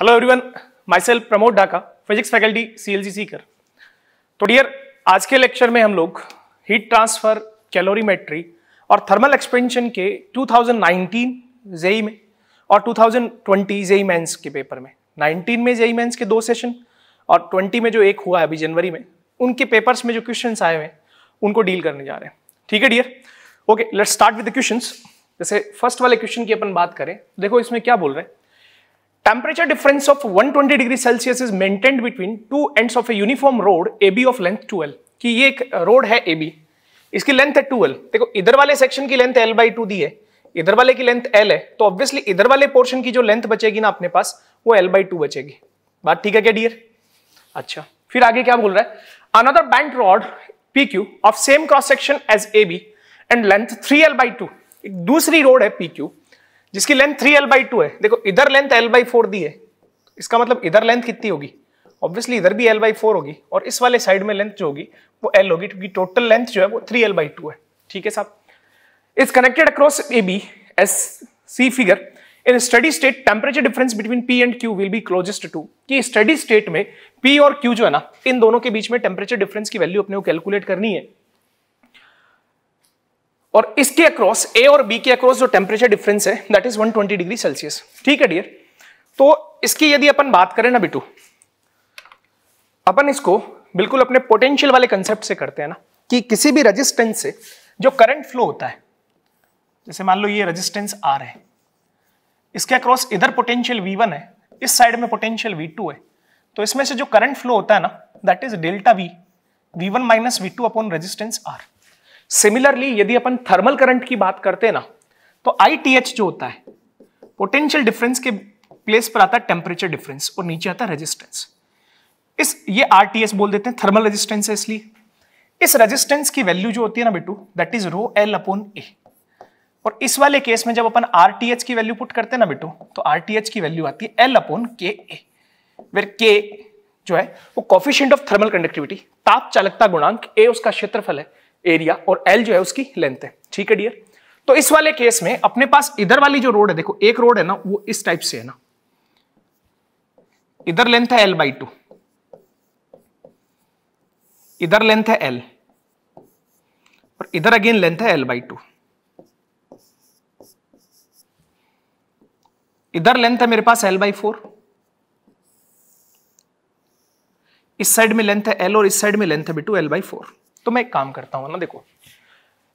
Hello everyone myself self Pramod Dhaka physics faculty C L G Sikar तो dear आज के lecture में हम लोग हीट ट्रांसफर कैलोरीमेट्री और थर्मल एक्सपेंशन के 2019 जेई में और 2020 जेई मेंस के पेपर में 19 में जेई मेंस के दो सेशन और 20 में जो एक हुआ है अभी जनवरी में उनके पेपर्स में जो क्वेश्चंस आए हुए हैं उनको डील करने जा रहे हैं ठीक है dear okay let's start with the questions जैसे फर्स्ट वाले क्वेश्चन की अपन बात करें देखो इसमें क्या बोल रहे हैं Temperature difference of 120 degree Celsius is maintained between two ends of a uniform road AB of length 12 कि ये एक रोड uh, है AB इसकी लेंथ है 12 देखो इधर वाले सेक्शन की लेंथ L by 2 दी है इधर वाले की लेंथ L है तो ऑब्वियसली इधर वाले पोर्शन की जो लेंथ बचेगी ना अपने पास वो L by 2 बचेगी बात ठीक है क्या डियर अच्छा फिर आगे क्या बोल रहा है another bent rod PQ of same cross section as AB and length 3L by 2 एक दूसरी रोड है PQ जिसकी length three L by two है देखो इधर लेंथ एल बाई फोर दी है इसका मतलब इधर लेंथ कितनी होगी ऑब्वियसली इधर भी एल बाई फोर होगी और इस वाले साइड में लेंथ जो होगी वो एल होगी क्योंकि टोटल लेंथ जो है वो थ्री एल बाई टू है ठीक है साहब is connected across A B as see figure in steady state temperature difference between P and Q will be closest to कि स्टडी स्टेट में पी और क्यू जो है ना इन दोनों के बीच में टेम्परेचर डिफरेंस की वैल्यू अपने को कैलकुलेट करनी है और इसके अक्रॉस ए और बी के अक्रॉस जो टेम्परेचर डिफरेंस है दैट इज 120 डिग्री सेल्सियस ठीक है डियर तो इसकी यदि अपन बात करें ना बिटू अपन इसको बिल्कुल अपने पोटेंशियल वाले कंसेप्ट से करते हैं ना कि किसी भी रजिस्टेंस से जो करंट फ्लो होता है जैसे मान लो ये रजिस्टेंस आर है इसके अक्रॉस इधर पोटेंशियल वी वन है इस साइड में पोटेंशियल वी टू है तो इसमें से जो करंट फ्लो होता है ना that is delta V V one minus V two upon resistance R similarly यदि अपन थर्मल करंट की बात करते ना तो आई जो होता है पोटेंशियल डिफरेंस के प्लेस पर आता है टेम्परेचर डिफरेंस और नीचे आता है रेजिस्टेंस इस ये आर बोल देते हैं थर्मल रेजिस्टेंस है इसलिए इस रेजिस्टेंस की वैल्यू जो होती है ना बिटू that is rho L upon A और इस वाले केस में जब अपन आर की वैल्यू पुट करते हैं ना बिटू तो आर की वैल्यू आती है एल अपॉन के ए वेर के जो है वो कॉफिशियंट ऑफ थर्मल कंडक्टिविटी ताप चालकता गुणांक ए उसका क्षेत्रफल है एरिया और एल जो है उसकी लेंथ है ठीक है डियर तो इस वाले केस में अपने पास इधर वाली जो रोड है देखो एक रोड है ना वो इस टाइप से है ना इधर लेंथ है एल बाई टू इधर लेंथ है एल और इधर अगेन लेंथ है एल बाई टू इधर लेंथ है मेरे पास एल बाई फोर इस साइड में लेंथ है एल और इस साइड में लेंथ है बिटू एल बाई फोर तो मैं एक काम करता हूं ना देखो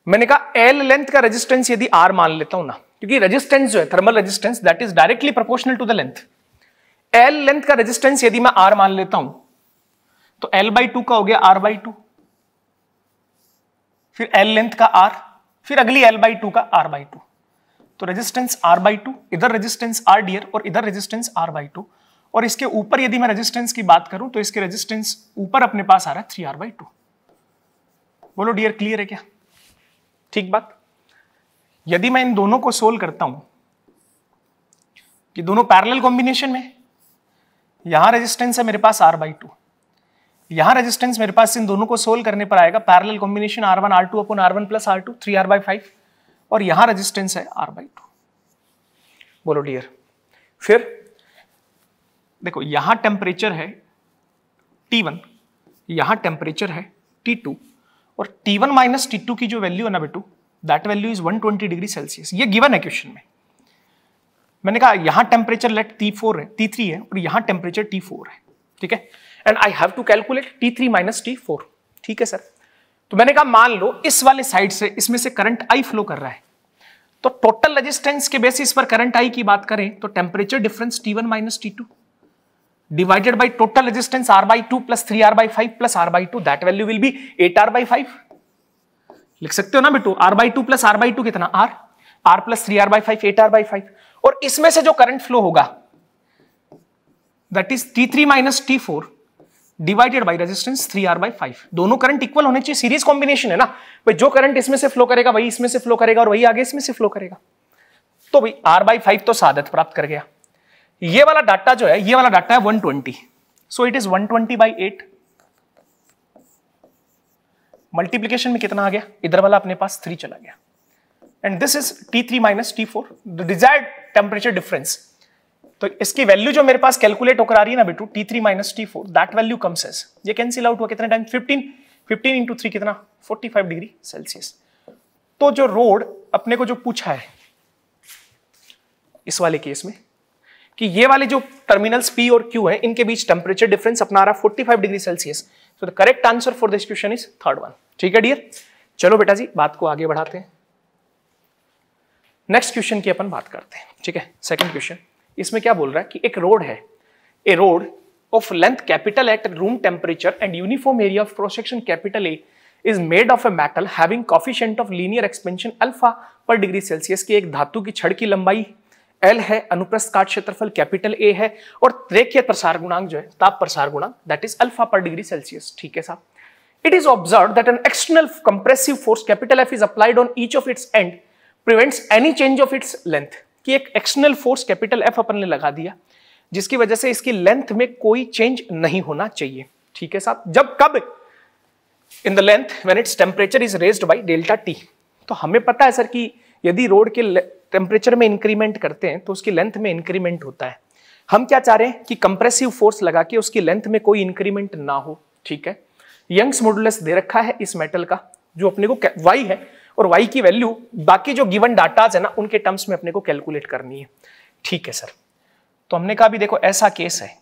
मैंने कहा एल लेंथ का रेजिस्टेंस यदि आर मान लेता हूं ना क्योंकि रेजिस्टेंस जो है thermal resistance that is directly proportional to the length L length का रेजिस्टेंस यदि मैं आर मान लेता हूं तो एल बाई टू का हो गया आर बाई टू फिर एल लेंथ का आर फिर अगली एल बाई टू का आर बाई टू तो रेजिस्टेंस आर बाई टू इधर रेजिस्टेंस आर डियर और इधर रेजिस्टेंस आर बाई टू और इसके ऊपर यदि मैं रेजिस्टेंस की बात करूं तो इसके रेजिस्टेंस ऊपर अपने पास आ रहा है थ्री आर बाई टू बोलो डियर क्लियर है क्या ठीक बात यदि मैं इन दोनों को सोल्व करता हूं ये दोनों पैरेलल कॉम्बिनेशन में यहां रेजिस्टेंस है मेरे पास आर बाई टू यहां रेजिस्टेंस मेरे पास इन दोनों को सोल्व करने पर आएगा parallel combination R one R two अपन R one plus R two three R by five और यहां रेजिस्टेंस है आर बाई टू बोलो डियर फिर देखो यहां टेम्परेचर है टी वन यहां टेम्परेचर है टी टू और T1 one minus T to की जो वैल्यू है ना बेटू that value is 120 degree Celsius ये गिवन है क्वेश्चन में मैंने कहा यहाँ टेम्परेचर लेट T4 है T3 है और यहाँ टेम्परेचर T4 है ठीक है and I have to calculate T3 three minus T ठीक है सर तो मैंने कहा मान लो इस वाले साइड से इसमें से करंट आई फ्लो कर रहा है तो टोटल रजिस्टेंस के बेसिस पर करंट आई की बात करें तो temperature difference T one minus T two divided by total resistance R by 2 plus 3R by 5 plus R by 2 that value will be 8R by 5 लिख सकते हो ना बेटू R by 2 plus R by 2 कितना R R plus 3R by 5 8R by 5 और इसमें से जो करंट फ्लो होगा that is T3 minus T4 divided by resistance 3R by 5 दोनों करंट इक्वल होने चाहिए सीरीज कॉम्बिनेशन है ना भाई जो करंट इसमें से फ्लो करेगा वही इसमें से फ्लो करेगा और वही आगे इसमें से फ्लो करेगा तो भाई R बाई फाइव तो साधत प्राप्त कर गया ये वाला डाटा जो है ये वाला डाटा है 120 twenty so it is 120 twenty by eight multiplication में कितना आ गया इधर वाला अपने पास थ्री चला गया and this is T three minus T four the desired temperature difference तो इसकी वैल्यू जो मेरे पास कैलकुलेट होकर आ रही है ना बेटू T three minus T four that value come as ये कैंसिल आउट हुआ कितने time fifteen fifteen into three कितना फोर्टी फाइव डिग्री सेल्सियस तो जो रोड अपने को जो पूछा है इस वाले केस में कि ये वाले जो टर्मिनल्स पी और क्यू हैं इनके बीच टेम्परेचर डिफरेंस अपना रहा 45 degree Celsius so the correct answer for this question is third one ठीक है डियर चलो बेटा जी बात को आगे बढ़ाते हैं नेक्स्ट क्वेश्चन की अपन बात करते हैं ठीक है सेकंड क्वेश्चन इसमें क्या बोल रहा है कि एक रोड है a rod of length capital at room temperature and uniform area of cross section capital A is made of a metal having having of linear expansion alpha per degree Celsius की एक धातु की छड़ की लंबाई एल है अनुप्रस्थ काट क्षेत्रफल कैपिटल ए है और रेखीय प्रसार गुणांक जो है ताप प्रसार गुणांक that is alpha per degree Celsius ठीक है साहब it is observe that an external compressive force capital F is applied on each of its end prevents any change of its length कि एक एक्सटर्नल फोर्स कैपिटल एफ अपन ने लगा दिया जिसकी वजह से इसकी लेंथ में कोई चेंज नहीं होना चाहिए ठीक है साहब जब कब in the length when its temperature is raised by delta T तो हमें पता है सर कि यदि रोड के टेम्परेचर में इंक्रीमेंट करते हैं तो उसकी लेंथ में इंक्रीमेंट होता है हम क्या चाह रहे हैं कि कंप्रेसिव फोर्स लगा के उसकी लेंथ में कोई इंक्रीमेंट ना हो ठीक है यंग्स मॉडुलस दे रखा है इस मेटल का जो अपने को वाई है और वाई की वैल्यू बाकी जो गिवन डाटाज है ना उनके टर्म्स में अपने को कैलकुलेट करनी है ठीक है सर तो हमने कहा भी देखो ऐसा केस है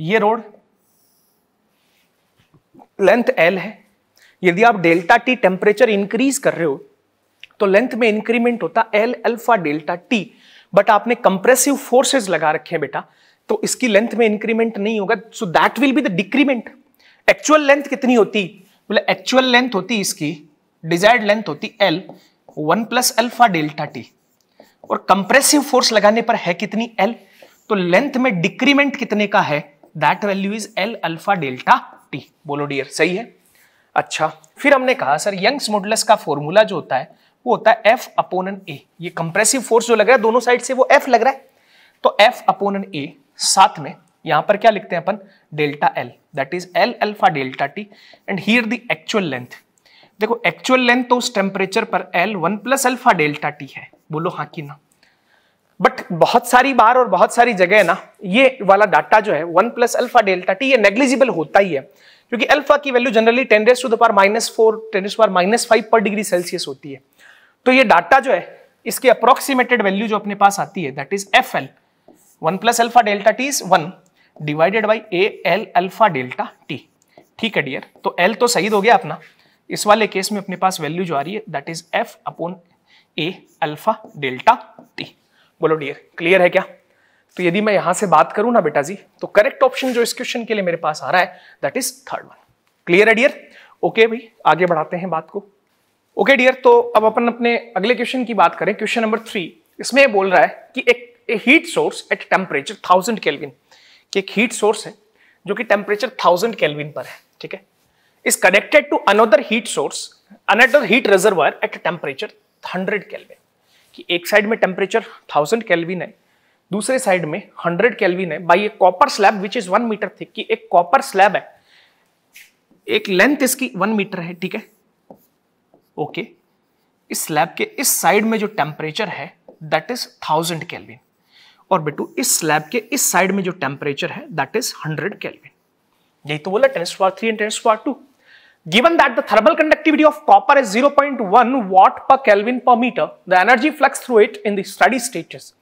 ये रोड लेंथ एल है यदि आप डेल्टा टी टेम्परेचर इंक्रीज कर रहे हो तो लेंथ में इंक्रीमेंट होता L alpha delta T but आपने कंप्रेसिव फोर्सेस लगा रखे हैं बेटा तो इसकी लेंथ में इंक्रीमेंट नहीं होगा so that will be the decrement actual length कितनी होती बोले एक्चुअल लेंथ होती इसकी डिजायर्ड लेंथ होती L one plus alpha delta T और कंप्रेसिव फोर्स लगाने पर है कितनी एल तो लेंथ में डिक्रीमेंट कितने का है that value is L alpha delta T बोलो डियर सही है अच्छा फिर हमने कहा सर यंग्स मॉडुलस का फॉर्मूला जो होता है वो होता है एफ अपोन ए ये कंप्रेसिव फोर्स जो लग रहा है दोनों साइड से वो एफ लग रहा है तो एफ अपोन ए साथ में यहां पर क्या लिखते हैं अपन delta L that is L alpha delta T and here the actual length देखो एक्चुअल लेंथ तो उस टेम्परेचर पर L one plus alpha delta T है बोलो हाँ कि ना बट बहुत सारी बार और बहुत सारी जगह है ना ये वाला डाटा जो है one plus alpha delta T ये नेग्लिजिबल होता ही है क्योंकि अल्फा की value generally ten raise to the minus four ten raise to minus five per degree Celsius होती है तो ये डाटा जो है इसकी अप्रोक्सीमेटेड वैल्यू जो अपने पास आती है that is F L one plus alpha delta T is one divided by A L alpha delta T ठीक है डियर तो एल तो सही हो गया अपना इस वाले केस में अपने पास वैल्यू जो आ रही है that is F upon A alpha delta T बोलो डियर क्लियर है क्या तो यदि मैं यहां से बात करूं ना बेटा जी तो करेक्ट ऑप्शन जो इस क्वेश्चन के लिए मेरे पास आ रहा है that is third one clear है डियर ओके भाई आगे बढ़ाते हैं बात को ओके okay डियर तो अब अपन अपने अगले क्वेश्चन की बात करें क्वेश्चन नंबर थ्री इसमें बोल रहा है कि एक heat source at temperature thousand kelvin एक हीट सोर्स है जो कि टेम्परेचर थाउजेंड केल्विन पर है ठीक है is connected to another heat source another heat reservoir at temperature hundred kelvin कि एक साइड में टेम्परेचर थाउजेंड कैलविन है दूसरे साइड में हंड्रेड कैलविन है by a copper slab which is one metre thick कि एक कॉपर स्लैब है एक लेंथ इसकी वन मीटर है ठीक है ओके okay. इस स्लैब के इस साइड में जो टेम्परेचर है दैट इज थाउजेंड कैलविन और बेटू इस स्लैब के इस साइड में जो टेम्परेचर है दैट इज हंड्रेड कैलविन यही तो बोला tens power three and tens power two Given that the thermal conductivity of copper is 0.1 watt per Kelvin per meter, the energy flux through it in the steady state is.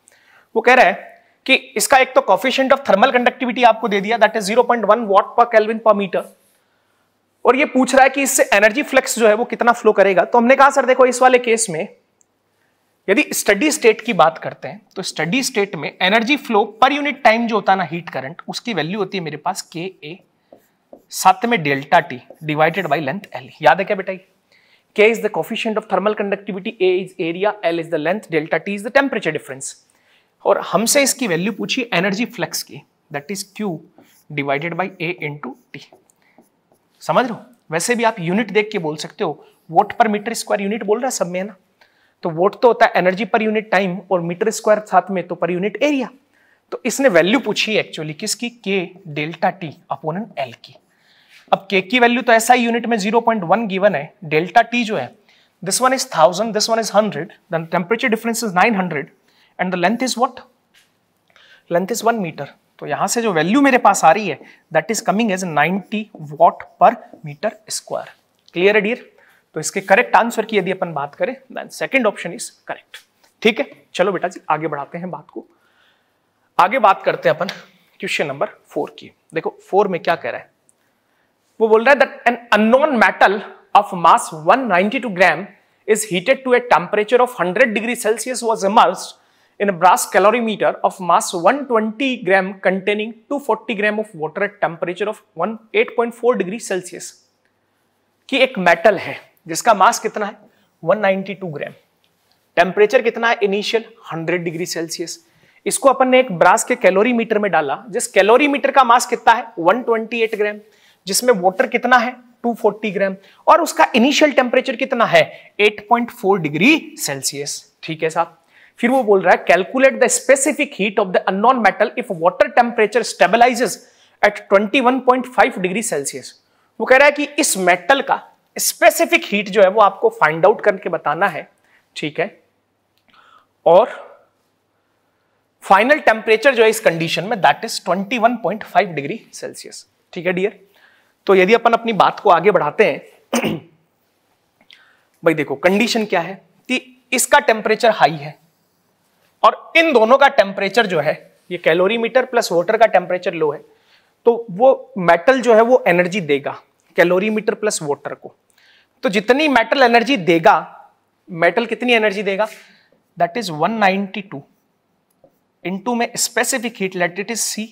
वो कह रहा है कि इसका एक तो coefficient of thermal conductivity आपको दे दिया that is 0.1 watt per kelvin per meter और ये पूछ रहा है कि इससे एनर्जी फ्लक्स जो है वो कितना फ्लो करेगा तो हमने कहा सर देखो इस वाले केस में यदि स्टडी स्टेट की बात करते हैं तो स्टडी स्टेट में energy flow per unit time जो होता है ना हीट करंट उसकी वैल्यू होती है मेरे पास के ए साथ में delta T divided by length L याद है क्या बेटा K is the coefficient of thermal conductivity A is area L is the length delta T is the temperature difference और हमसे इसकी वैल्यू पूछी एनर्जी फ्लक्स की that is Q divided by A into T समझ लो वैसे भी आप यूनिट देख के बोल सकते हो वोट पर मीटर स्क्वायर यूनिट बोल रहा है सब में है ना तो वोट तो होता है एनर्जी पर यूनिट टाइम और मीटर स्क्वायर साथ में तो पर यूनिट एरिया तो इसने वैल्यू पूछी एक्चुअली किसकी के डेल्टा टी अपोन एल की अब के की वैल्यू तो ऐसा यूनिट में 0.1 गिवन है डेल्टा टी जो है this one is thousand this one is hundred then temperature difference is nine hundred and the length is what length is one metre तो यहां से जो वैल्यू मेरे पास आ रही है that is coming as 90 watt per metre square clear है डियर तो इसके करेक्ट आंसर की यदि अपन बात करें then second option is correct ठीक है चलो बेटा जी आगे बढ़ाते हैं बात को आगे बात करते हैं अपन क्वेश्चन नंबर फोर की देखो फोर में क्या कह रहा है वो बोल रहा है that an unknown metal of mass 192 gram is heated to a temperature of 100 degree Celsius was immersed in a brass calorimeter of mass 120 gram containing 240 gram of water at temperature of 8.4 degree Celsius कि एक metal है जिसका मास कितना है 192 gram temperature कितना है initial 100 degree Celsius इसको अपन ने एक ब्रास के कैलोरीमीटर में डाला जिस कैलोरीमीटर का मास कितना है 128 ग्राम जिसमें वाटर कितना है 240 ग्राम और उसका इनिशियल टेम्परेचर कितना है 8.4 डिग्री सेल्सियस ठीक है साहब फिर वो बोल रहा है calculate the specific heat of the unknown metal if water temperature stabilizes at 21.5 degree Celsius वो कह रहा है कि इस मेटल का स्पेसिफिक हीट जो है वो आपको फाइंड आउट करके बताना है ठीक है और फाइनल टेम्परेचर जो है इस कंडीशन में दैट इज 21.5 डिग्री सेल्सियस ठीक है डियर तो यदि अपन अपनी बात को आगे बढ़ाते हैं भाई देखो कंडीशन क्या है कि इसका टेम्परेचर हाई है और इन दोनों का टेम्परेचर जो है ये कैलोरीमीटर प्लस वाटर का टेम्परेचर लो है तो वो मेटल जो है वो एनर्जी देगा कैलोरीमीटर प्लस वाटर को तो जितनी मेटल एनर्जी देगा मेटल कितनी एनर्जी देगा दैट इज 192 नाइनटी टू इंटू में specific heat let it is C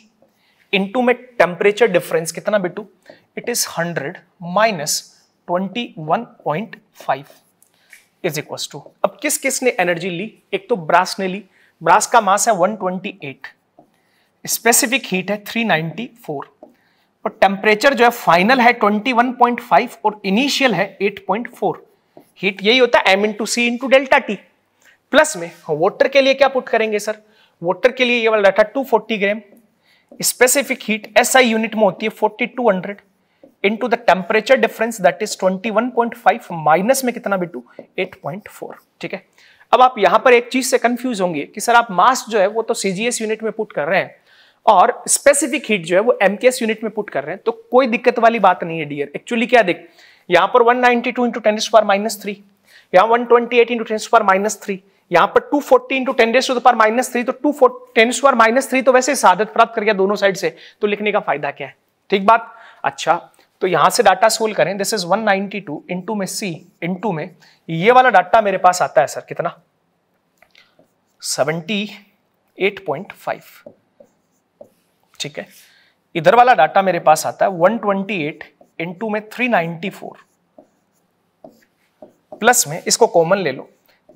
into में टेम्परेचर डिफरेंस कितना बिटू it is 100 minus 21.5 is equal to अब किस किस ने एनर्जी ली एक तो ब्रास ने ली ब्रास का मास है 128 स्पेसिफिक हीट है 394 और टेम्परेचर जो है फाइनल है 21.5 और इनिशियल है 8.4 हीट यही होता है M into C into delta T plus में वाटर के लिए क्या पुट करेंगे सर वाटर के लिए ये वाला data 240 gram specific heat SI unit में होती है 4200 into the temperature difference that is 21.5 minus में कितना बिटू 8.4 ठीक है अब आप यहां पर एक चीज से कंफ्यूज होंगे कि सर आप मास जो है वो तो सीजीएस यूनिट में पुट कर रहे हैं और स्पेसिफिक हीट जो है वो एमकेएस यूनिट में पुट कर रहे हैं तो कोई दिक्कत वाली बात नहीं है डियर एक्चुअली क्या देख यहां पर 192 ninety two into ten power minus three यहां one twenty eight into ten power minus three यहाँ पर 240 forty into ten raise power minus three तो two ten power minus three तो वैसे साधत प्राप्त कर गया दोनों साइड से तो लिखने का फायदा क्या है ठीक बात अच्छा तो यहां से डाटा सोल करें this is 192 ninety two two में सी इंटू में ये वाला डाटा मेरे पास आता है सर कितना 78.5 ठीक है इधर वाला डाटा मेरे पास आता है 128 ट्वेंटी टू में 394 प्लस में इसको कॉमन ले लो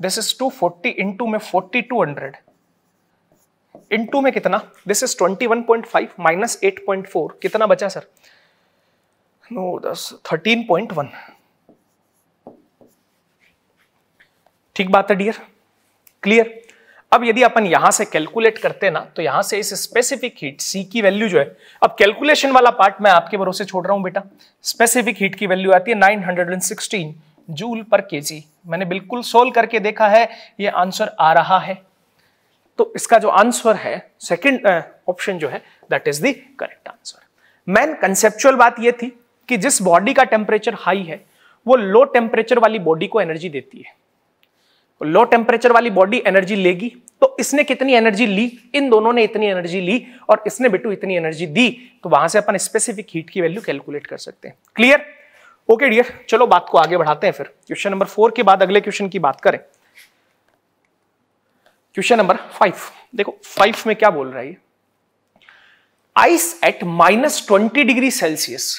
दिस इज 240 फोर्टी टू में 4200 टू में कितना दिस इज 21.5 माइनस फोर कितना बचा सर थर्टीन पॉइंट वन ठीक बात है डियर क्लियर अब यदि अपन यहां से कैलकुलेट करते ना तो यहां से इस स्पेसिफिक हीट सी की वैल्यू जो है अब कैलकुलेशन वाला पार्ट मैं आपके भरोसे छोड़ रहा हूं बेटा स्पेसिफिक हीट की वैल्यू आती है 916 जूल पर केजी मैंने बिल्कुल सोल्व करके देखा है ये आंसर आ रहा है तो इसका जो आंसर है सेकेंड ऑप्शन जो है that is the correct answer main conceptual बात यह थी कि जिस बॉडी का टेम्परेचर हाई है वो लो टेम्परेचर वाली बॉडी को एनर्जी देती है लो तो टेम्परेचर वाली बॉडी एनर्जी लेगी तो इसने कितनी एनर्जी ली इन दोनों ने इतनी एनर्जी ली और इसने बिटू इतनी एनर्जी दी तो वहां से अपन स्पेसिफिक हीट की वैल्यू कैलकुलेट कर सकते हैं क्लियर ओके डियर चलो बात को आगे बढ़ाते हैं फिर क्वेश्चन नंबर फोर के बाद अगले क्वेश्चन की बात करें क्वेश्चन नंबर फाइव देखो फाइव में क्या बोल रहा है ice at minus twenty degree Celsius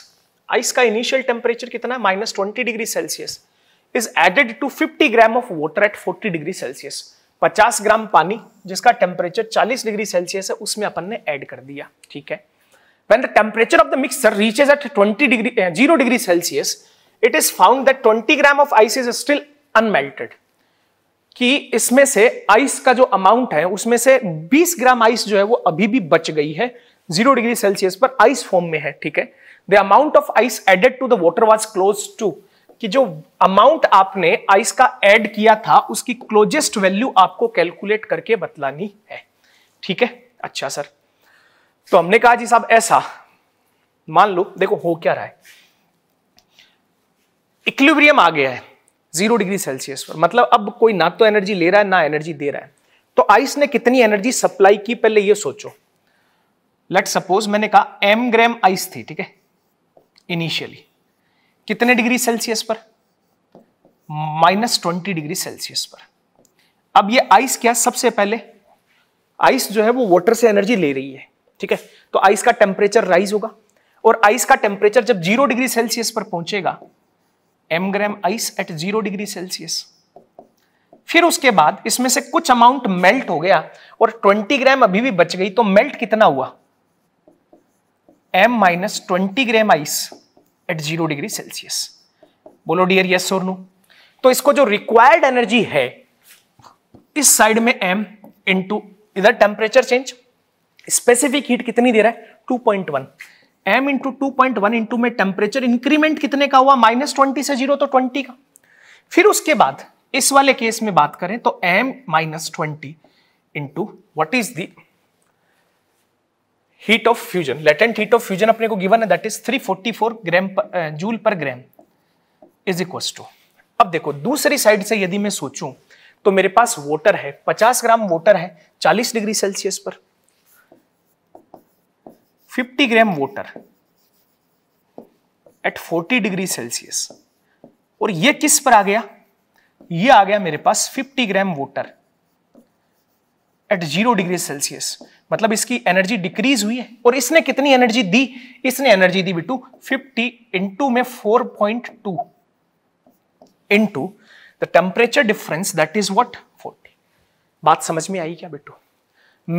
ice का इनिशियल टेम्परेचर कितना है minus twenty degree Celsius is added to fifty gram of water at forty degree Celsius पचास ग्राम पानी जिसका टेम्परेचर चालीस डिग्री सेल्सियस है उसमें अपन ने एड कर दिया ठीक है when the temperature of the mixture reaches at 20 degree uh, eh, 0 degree celsius it is found that 20 gram of ice is still unmelted कि इसमें से आइस का जो अमाउंट है उसमें से 20 ग्राम आइस जो है वो अभी भी बच गई है जीरो डिग्री सेल्सियस पर आइस फॉर्म में है ठीक है the amount of ice added to the water was close to कि जो अमाउंट आपने आइस का एड किया था उसकी क्लोजेस्ट वैल्यू आपको कैलकुलेट करके बतलानी है ठीक है अच्छा सर तो हमने कहा जी साहब ऐसा मान लो देखो हो क्या रहा है इक्लिब्रियम आ गया है जीरो डिग्री सेल्सियस पर मतलब अब कोई ना तो एनर्जी ले रहा है ना एनर्जी दे रहा है तो आइस ने कितनी एनर्जी सप्लाई की पहले ये सोचो लेट सपोज मैंने कहा एम ग्राम आइस थी ठीक है इनिशियली कितने डिग्री सेल्सियस पर माइनस ट्वेंटी डिग्री सेल्सियस पर अब ये आइस क्या सबसे पहले आइस जो है वो वाटर से एनर्जी ले रही है ठीक है तो आइस का टेम्परेचर राइज होगा और आइस का टेम्परेचर जब जीरो डिग्री सेल्सियस पर पहुंचेगा M gram ice at zero degree Celsius फिर उसके बाद इसमें से कुछ अमाउंट मेल्ट हो गया और 20 ग्राम अभी भी बच गई तो मेल्ट कितना हुआ M minus twenty gram ice at zero degree Celsius बोलो डियर यस और नो तो इसको जो रिक्वायर्ड एनर्जी है इस साइड में एम इंटू इधर टेम्परेचर चेंज स्पेसिफिक हीट कितनी दे रहा है two point one M into two point one into में टेम्परेचर इंक्रीमेंट कितने का हुआ माइनस ट्वेंटी से जीरो तो ट्वेंटी का फिर उसके बाद इस वाले केस में बात करें तो M minus twenty into what is the heat of fusion latent heat of fusion अपने को गिवन है दैट इज 344 ग्राम जूल पर ग्राम इज इक्वल टू अब देखो दूसरी साइड से यदि मैं सोचूं तो मेरे पास वोटर है 50 ग्राम वोटर है 40 डिग्री सेल्सियस पर 50 gram water at 40 degree Celsius और ये किस पर आ गया ये आ गया मेरे पास 50 gram water at zero degree Celsius मतलब इसकी एनर्जी डिक्रीज हुई है और इसने कितनी एनर्जी दी इसने एनर्जी दी बिटू 50 इंटू में 4.2 point two into the temperature difference that is what forty बात समझ में आई क्या बिटू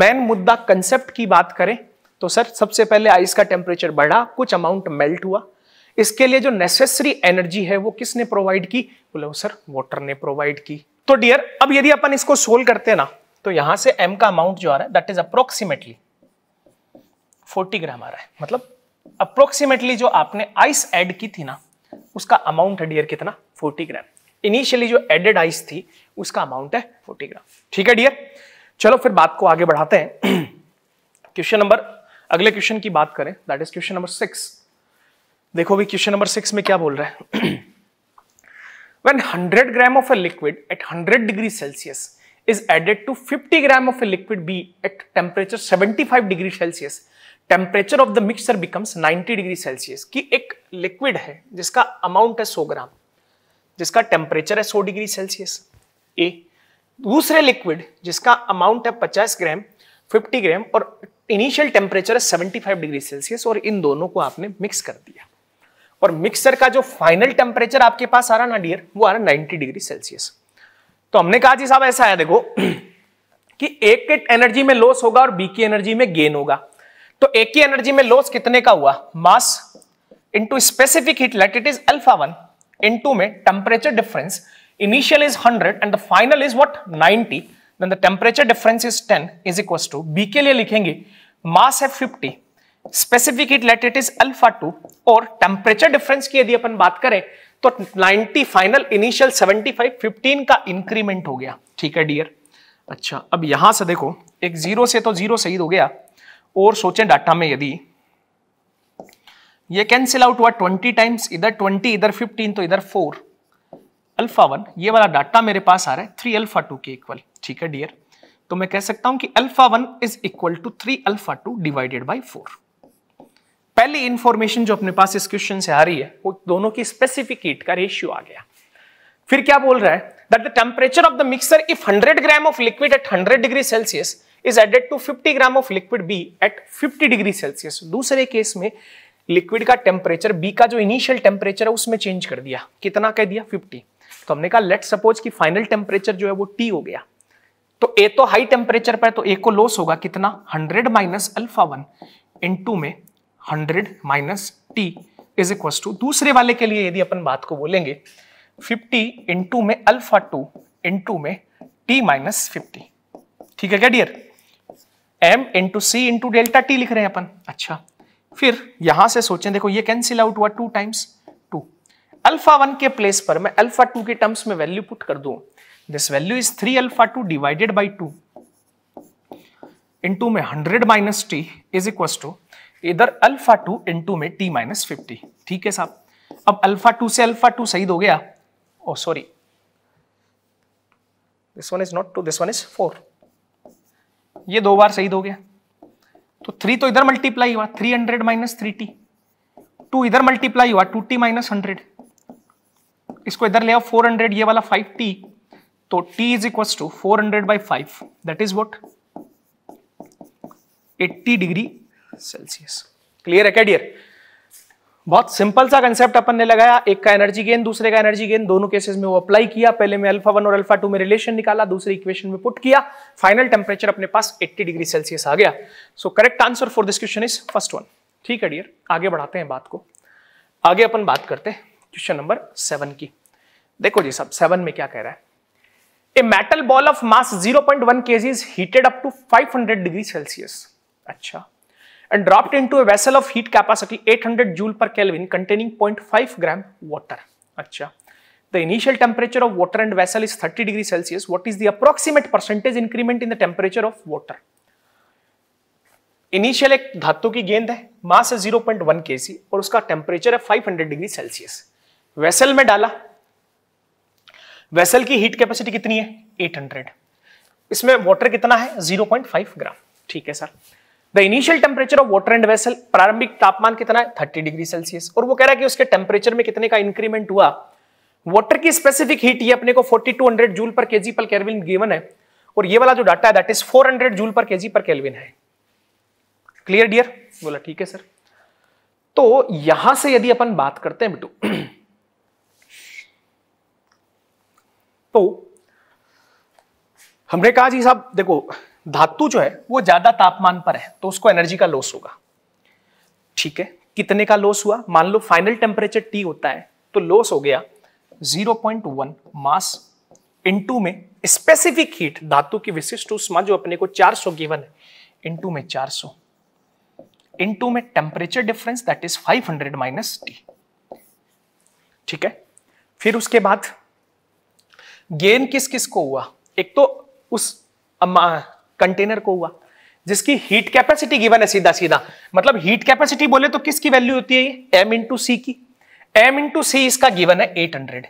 मैन मुद्दा कंसेप्ट की बात करें तो सर सबसे पहले आइस का टेम्परेचर बढ़ा कुछ अमाउंट मेल्ट हुआ इसके लिए जो नेसेसरी एनर्जी है वो किसने प्रोवाइड की बोले सर वाटर ने प्रोवाइड की तो डियर अब यदि अपन इसको सोल्व करते ना तो यहां से एम का अमाउंट जो आ रहा है दैट इज अप्रोक्सीमेटली 40 ग्राम आ रहा है मतलब अप्रोक्सीमेटली जो आपने आइस ऐड की थी ना उसका अमाउंट है डियर कितना 40 ग्राम इनिशियली जो एडेड आइस थी उसका अमाउंट है 40 ग्राम ठीक है डियर चलो फिर बात को आगे बढ़ाते हैं क्वेश्चन नंबर अगले क्वेश्चन की बात करें that is question number six देखो भी क्वेश्चन नंबर सिक्स में क्या बोल रहे हैं when hundred gram of a liquid at hundred degree Celsius is added to 50 gram of a liquid B at temperature 75 degree Celsius, temperature of the mixture becomes 90 degree Celsius. कि एक liquid है जिसका amount है 100 ग्राम जिसका temperature है 100 degree Celsius. A. दूसरे liquid जिसका amount है 50 ग्राम 50 ग्राम और initial temperature है 75 degree Celsius और इन दोनों को आपने mix कर दिया और मिक्सर का जो फाइनल टेम्परेचर आपके पास आ रहा ना डियर वो आ रहा 90 डिग्री सेल्सियस तो हमने कहा जी साहब ऐसा है देखो कि एक के एनर्जी में लॉस होगा और बी की एनर्जी में गेन होगा तो एक की एनर्जी में लॉस कितने का हुआ mass into specific heat let it is alpha one into में temperature difference initial is hundred and the final is what 90 then the temperature difference is 10 is equal to B के लिए लिखेंगे mass है fifty specific heat let it is alpha two और temperature difference की यदि अपन बात करें तो 90 फाइनल इनिशियल 75 15 का इंक्रीमेंट हो गया ठीक है डियर अच्छा अब यहां से देखो एक जीरो से तो जीरो सही हो गया और सोचें डाटा में यदि ये कैंसिल आउट हुआ 20 टाइम्स इधर 20 इधर 15 तो इधर 4 अल्फा वन ये वाला डाटा मेरे पास आ रहा है थ्री अल्फा टू के इक्वल ठीक है डियर तो मैं कह सकता हूं कि alpha one is equal to three alpha two divided by four पहली इंफॉर्मेशन जो अपने पास इस क्वेश्चन से आ रही है वो दोनों की स्पेसिफिक हीट का रेशियो आ गया फिर क्या बोल रहा है that the temperature of the mixer if 100 gram of liquid at 100 degree Celsius is added to 50 gram of liquid B at 50 degree Celsius दूसरे केस में लिक्विड का टेम्परेचर बी का जो इनिशियल टेम्परेचर है उसमें चेंज कर दिया कितना कह दिया 50 तो हमने कहा लेट सपोज कि फाइनल टेम्परेचर जो है वो टी हो गया तो ए तो हाई टेम्परेचर पर तो ए को लॉस होगा कितना 100 माइनस अल्फा वन इन में hundred minus T is equal to दूसरे वाले के लिए यदि अपन बात को बोलेंगे फिफ्टी इंटू में अल्फा टू इंटू में टी माइनस फिफ्टी ठीक है क्या dear M into C into delta T लिख रहे हैं अपन अच्छा फिर यहां से सोचें देखो ये कैंसिल आउट हुआ two times two alpha one के प्लेस पर मैं अल्फा टू के टर्म्स में वैल्यू पुट कर दू this value is three alpha two divided by two into में hundred minus T is equal to इधर अल्फा टू इंटू में टी माइनस फिफ्टी ठीक है साहब अब अल्फा टू से अल्फा टू सही हो गया oh sorry this one is not two this one is four ये दो बार सही हो गया तो थ्री तो इधर मल्टीप्लाई हुआ three hundred minus three T two इधर मल्टीप्लाई हुआ टू टी माइनस हंड्रेड इसको इधर ले आओ फोर हंड्रेड ये वाला फाइव टी तो T is equal to four hundred by five that is what eighty degree Celsius clear है कैडियर बहुत सिंपल सा कंसेप्ट अपन ने लगाया एक का एनर्जी गेन दूसरे का एनर्जी गेन दोनों केसेस में वो अप्लाई किया पहले में अल्फा वन और अल्फा टू में रिलेशन निकाला दूसरे इक्वेशन में पुट किया फाइनल टेम्परेचर अपने पास 80 डिग्री सेल्सियस आ गया so correct answer for this question is first one ठीक है डियर आगे बढ़ाते हैं बात को आगे अपन बात करते हैं क्वेश्चन नंबर सेवन की देखो जी सब सेवन में क्या कह रहा है a metal ball of mass zero point one heated up to five degree Celsius अच्छा and dropped into a vessel of heat capacity 800 joule per Kelvin containing 0.5 gram water. Achha. The initial temperature of water and vessel is 30 degree Celsius. What is the approximate percentage increment in the temperature of water? Initial एक धातु की गेंद है मास है 0.1 point केसी और उसका temperature है 500 degree Celsius vessel में डाला वेसल की हीट कैपेसिटी कितनी है 800 इसमें वाटर कितना है 0.5 ग्राम ठीक है sir the initial temperature of water and vessel प्रारंभिक तापमान कितना है थर्टी डिग्री सेल्सियस और वो कह रहा है कि उसके टेम्परेचर में कितने का इंक्रीमेंट हुआ वॉटर की स्पेसिफिक हीट ये अपने को 4200 joule per KG per kelvin given है और ये वाला जो डाटा है that is 400 joule per KG per kelvin है क्लियर डियर बोला ठीक है सर तो यहां से यदि अपन बात करते हैं बिटू तो हमने कहा जी साहब देखो धातु जो है वो ज्यादा तापमान पर है तो उसको एनर्जी का लॉस होगा ठीक है कितने का लॉस हुआ मान लो फाइनल टेम्परेचर टी होता है तो लॉस हो गया 0.1 मास इनटू में स्पेसिफिक हीट धातु की विशिष्ट उष्मा जो अपने को 400 गिवन है इनटू में 400 इनटू में temperature difference that is 500 minus T ठीक है फिर उसके बाद गेन किस किस को हुआ एक तो उस कंटेनर को हुआ जिसकी हीट कैपेसिटी गिवन है सीधा सीधा मतलब हीट कैपेसिटी बोले तो किसकी वैल्यू होती है ये एम इंटू सी की एम इंटू सी इसका गिवन है 800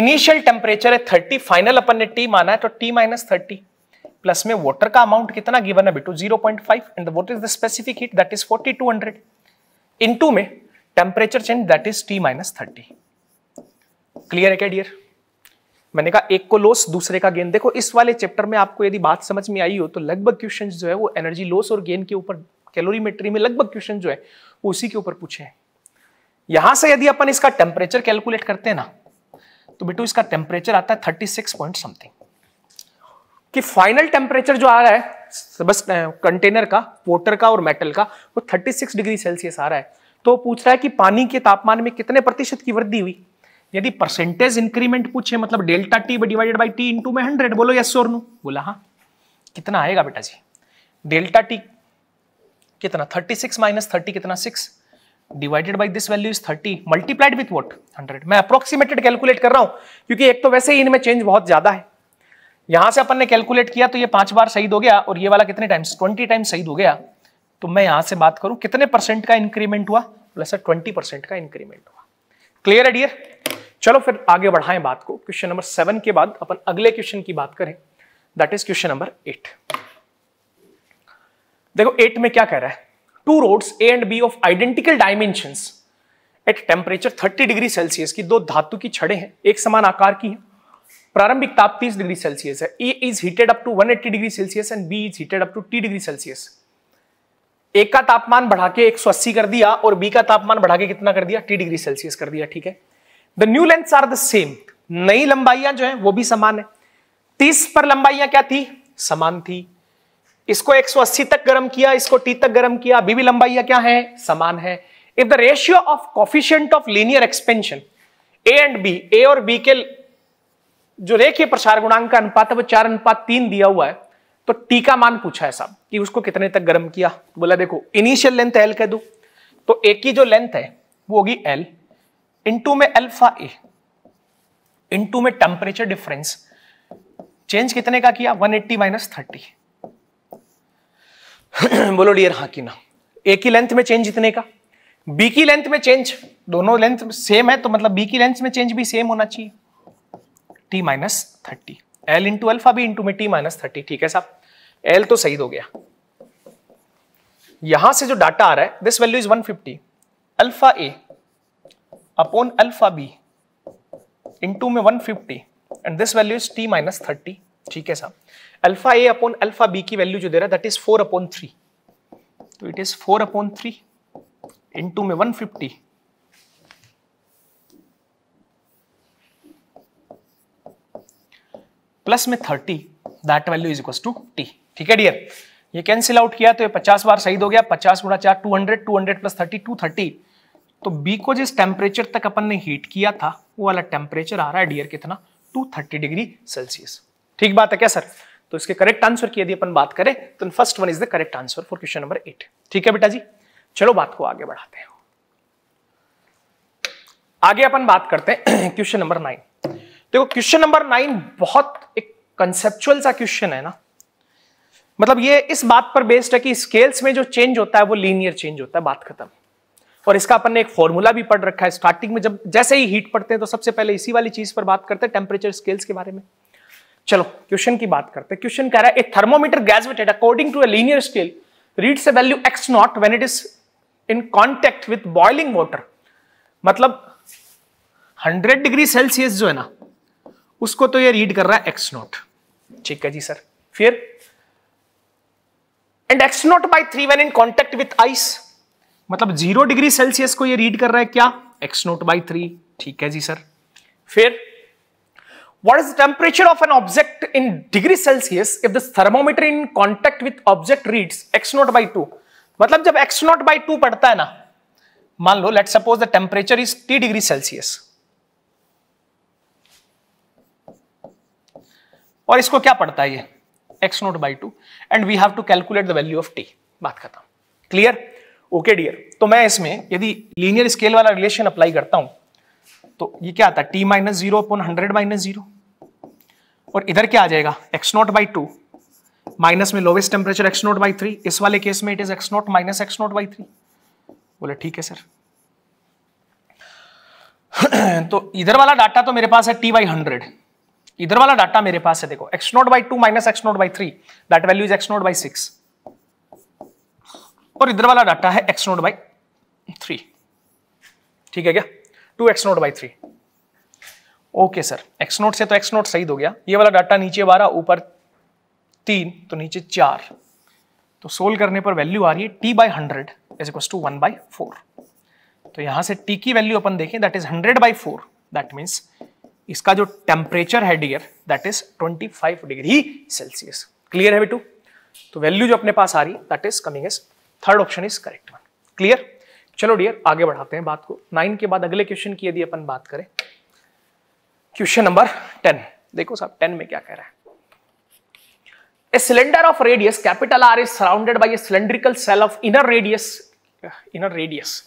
इनिशियल टेम्परेचर है 30 फाइनल अपन ने टी माना है तो टी माइनस थर्टी प्लस में वाटर का अमाउंट कितना गिवन है बेटू 0.5 and what is the specific heat that is forty two 4200 into में temperature change that is T minus thirty clear है क्या डियर मैंने कहा एक को लॉस दूसरे का गेन देखो इस वाले चैप्टर में आपको यदि बात समझ में आई हो तो लगभग क्वेश्चन जो है वो एनर्जी लॉस और गेन के ऊपर कैलोरीमेट्री में लगभग क्वेश्चन जो है वो उसी के ऊपर पूछे हैं यहां से यदि अपन इसका टेम्परेचर कैलकुलेट करते हैं ना तो बेटू इसका टेम्परेचर आता है थर्टी सिक्स पॉइंट समथिंग कि फाइनल टेम्परेचर जो आ रहा है बस कंटेनर का वोटर का और मेटल का वो 36 डिग्री सेल्सियस आ रहा है तो पूछ रहा है कि पानी के तापमान में कितने प्रतिशत की वृद्धि हुई यदि परसेंटेज इंक्रीमेंट पूछे मतलब delta T divided by T into में हंड्रेड बोलो यस और नो बोला हाँ कितना आएगा बेटा जी डेल्टा टी कितना थर्टी सिक्स माइनस थर्टी कितना six divided by this value is thirty multiplied with what hundred मैं अप्रोक्सीमेटेड कैलकुलेट कर रहा हूं क्योंकि एक तो वैसे ही इनमें चेंज बहुत ज्यादा है यहां से अपन ने कैलकुलेट किया तो ये पांच बार शहीद हो गया और ये वाला कितने टाइम्स ट्वेंटी टाइम्स शहीद हो गया तो मैं यहां से बात करूं कितने परसेंट का इंक्रीमेंट हुआ प्लस ट्वेंटी परसेंट का इंक्रीमेंट हुआ क्लियर है डियर चलो फिर आगे बढ़ाएं बात को क्वेश्चन नंबर सेवन के बाद अपन अगले क्वेश्चन की बात करें that is question number eight देखो एट में क्या कह रहा है two rods A and B of identical dimension at temperature 30 degree Celsius की दो धातु की छड़े हैं एक समान आकार की है प्रारंभिक ताप 30 डिग्री सेल्सियस है A is heated up to 180 degree Celsius and B is heated up to T degree Celsius एक का तापमान बढ़ा के एक कर दिया और बी का तापमान बढ़ा के कितना कर दिया टी डिग्री सेल्सियस कर दिया ठीक है the new length are the same नई लंबाइयां जो है वो भी समान है तीस पर लंबाइयां क्या थी समान थी इसको 180 तक गर्म किया इसको टी तक गर्म किया अभी भी लंबाइयां क्या है समान है if the ratio of coefficient of linear expansion A and B A और बी के जो रेखीय प्रसार गुणांक का अनुपात है वो चार अनुपात तीन दिया हुआ है तो टी का मान पूछा है साहब कि उसको कितने तक गर्म किया तो बोला देखो इनिशियल लेंथ एल कह दो तो ए की जो लेंथ है वो होगी एल इंटू में एल्फा ए इंटू में टेम्परेचर डिफरेंस चेंज कितने का किया 180 एट्टी माइनस थर्टी बोलो डियर हाँ की ना ए की लेंथ में चेंज इतने का बी की लेंथ में चेंज दोनों लेंथ सेम है तो मतलब बी की लेंथ में चेंज भी सेम होना चाहिए T minus thirty L into alpha B into में टी माइनस थर्टी ठीक है साहब एल तो सही हो गया यहां से जो डाटा आ रहा है this value is 150 fifty alpha A upon alpha B into में 150 and this value is T minus thirty ठीक है साहब alpha A upon alpha B की वैल्यू जो दे रहा है that is four upon three तो it is four upon three into में 150 प्लस में 30 that value is equal to T ठीक है डियर ये कैंसिल आउट किया तो ये 50 बार सही हो गया 50 गुणा चार two hundred two hundred plus thirty two thirty तो बी को जिस टेम्परेचर तक अपन ने हीट किया था वो वाला टेम्परेचर आ रहा है डियर कितना टू थर्टी डिग्री सेल्सियस ठीक बात है क्या सर तो इसके करेक्ट आंसर की यदि अपन बात करें तो first one is the correct answer for question number eight ठीक है बेटा जी चलो बात को आगे बढ़ाते हैं आगे अपन बात करते हैं क्वेश्चन नंबर नाइन देखो क्वेश्चन नंबर नाइन बहुत एक कंसेप्चुअल सा क्वेश्चन है ना मतलब ये इस बात पर बेस्ड है कि स्केल्स में जो चेंज होता है वो लीनियर चेंज होता है बात खत्म और इसका अपन ने एक फॉर्मूला भी पढ़ रखा है स्टार्टिंग में जब जैसे ही हीट पढ़ते हैं तो सबसे पहले इसी वाली चीज पर बात करते हैं टेम्परेचर स्केल्स के बारे में चलो क्वेश्चन की बात करते हैं क्वेश्चन कह रहा है a thermometer graduated according to a linear scale reads a value X naught when it is in contact with boiling water मतलब 100 डिग्री सेल्सियस जो है ना उसको तो ये रीड कर रहा है एक्स नॉट ठीक है जी सर फिर and X naught by three when in contact with ice मतलब जीरो डिग्री सेल्सियस को ये रीड कर रहा है क्या एक्स नॉट बाई थ्री ठीक है जी सर फिर what is the temperature of an object in degree Celsius if this in contact contact object read X x by two मतलब जब एक्स नॉट बाई टू पड़ता है ना मान लो let suppose the temperature is T degree Celsius और इसको क्या पड़ता है ये X naught by two and we have to calculate the value of T बात खत्म क्लियर ओके डियर तो मैं इसमें यदि लीनियर स्केल वाला रिलेशन अप्लाई करता हूं तो ये क्या आता है T minus zero upon hundred minus zero और इधर क्या आ जाएगा X naught by two minus में lowest temperature x naught by three इस वाले केस में it is x naught minus x naught by three बोले ठीक है सर तो इधर वाला डाटा तो मेरे पास है टी बाई हंड्रेड इधर वाला डाटा मेरे पास है देखो x naught by two minus x naught by three that value is x naught by six और इधर वाला डाटा है एक्स नॉट बाई थ्री ठीक है क्या two x naught by three okay sir x naught से तो एक्स नोट सही तो हो गया ये वाला डाटा नीचे बारह ऊपर तीन तो नीचे चार तो सोल्व करने पर वैल्यू आ रही है t by hundred is equals to one by four तो यहां से टी की वैल्यू अपन देखें that is hundred by four that means इसका जो टेम्परेचर है dear that is 25 degree Celsius clear है बेटू तो वैल्यू जो अपने पास आ रही that is coming as third option is correct one clear चलो डियर आगे बढ़ाते हैं बात को नाइन के बाद अगले क्वेश्चन की यदि अपन बात करें क्वेश्चन नंबर टेन देखो साहब टेन में क्या कह रहा है a cylinder of radius capital R is surrounded by a cylindrical shell of inner radius inner radius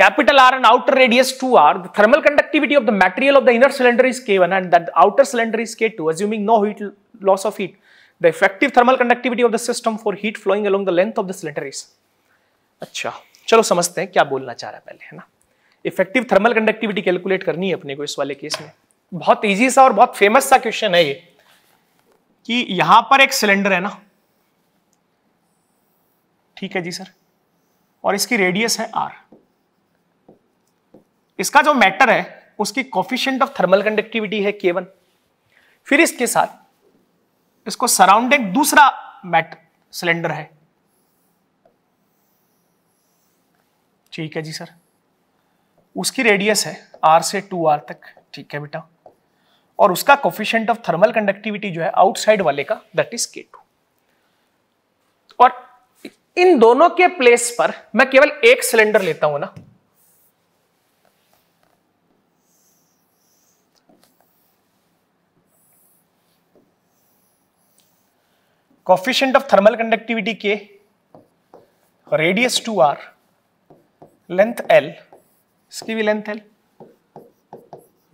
capital R and outer radius 2R, the thermal conductivity of the material of the inner cylinder is K1 and that outer cylinder is K2, assuming no heat loss of heat. The effective thermal conductivity of the system for heat flowing along the length of the cylinder is. अच्छा चलो समझते हैं क्या बोलना चाह रहा है पहले है ना इफेक्टिव थर्मल कंडक्टिविटी कैलकुलेट करनी है अपने को इस वाले केस में बहुत इजी सा और बहुत फेमस सा क्वेश्चन है ये कि यहां पर एक सिलेंडर है ना ठीक है जी सर और इसकी रेडियस है आर इसका जो मैटर है उसकी कॉफिशेंट ऑफ थर्मल कंडक्टिविटी है केवन फिर इसके साथ इसको सराउंडेड दूसरा मैट सिलेंडर है ठीक है जी सर उसकी रेडियस है आर से टू आर तक ठीक है बेटा और उसका कोफिशियंट ऑफ थर्मल कंडक्टिविटी जो है आउटसाइड वाले का दैट इज के टू और इन दोनों के प्लेस पर मैं केवल एक सिलेंडर लेता हूं ना of thermal conductivity K radius two R length L इसकी भी लेंथ एल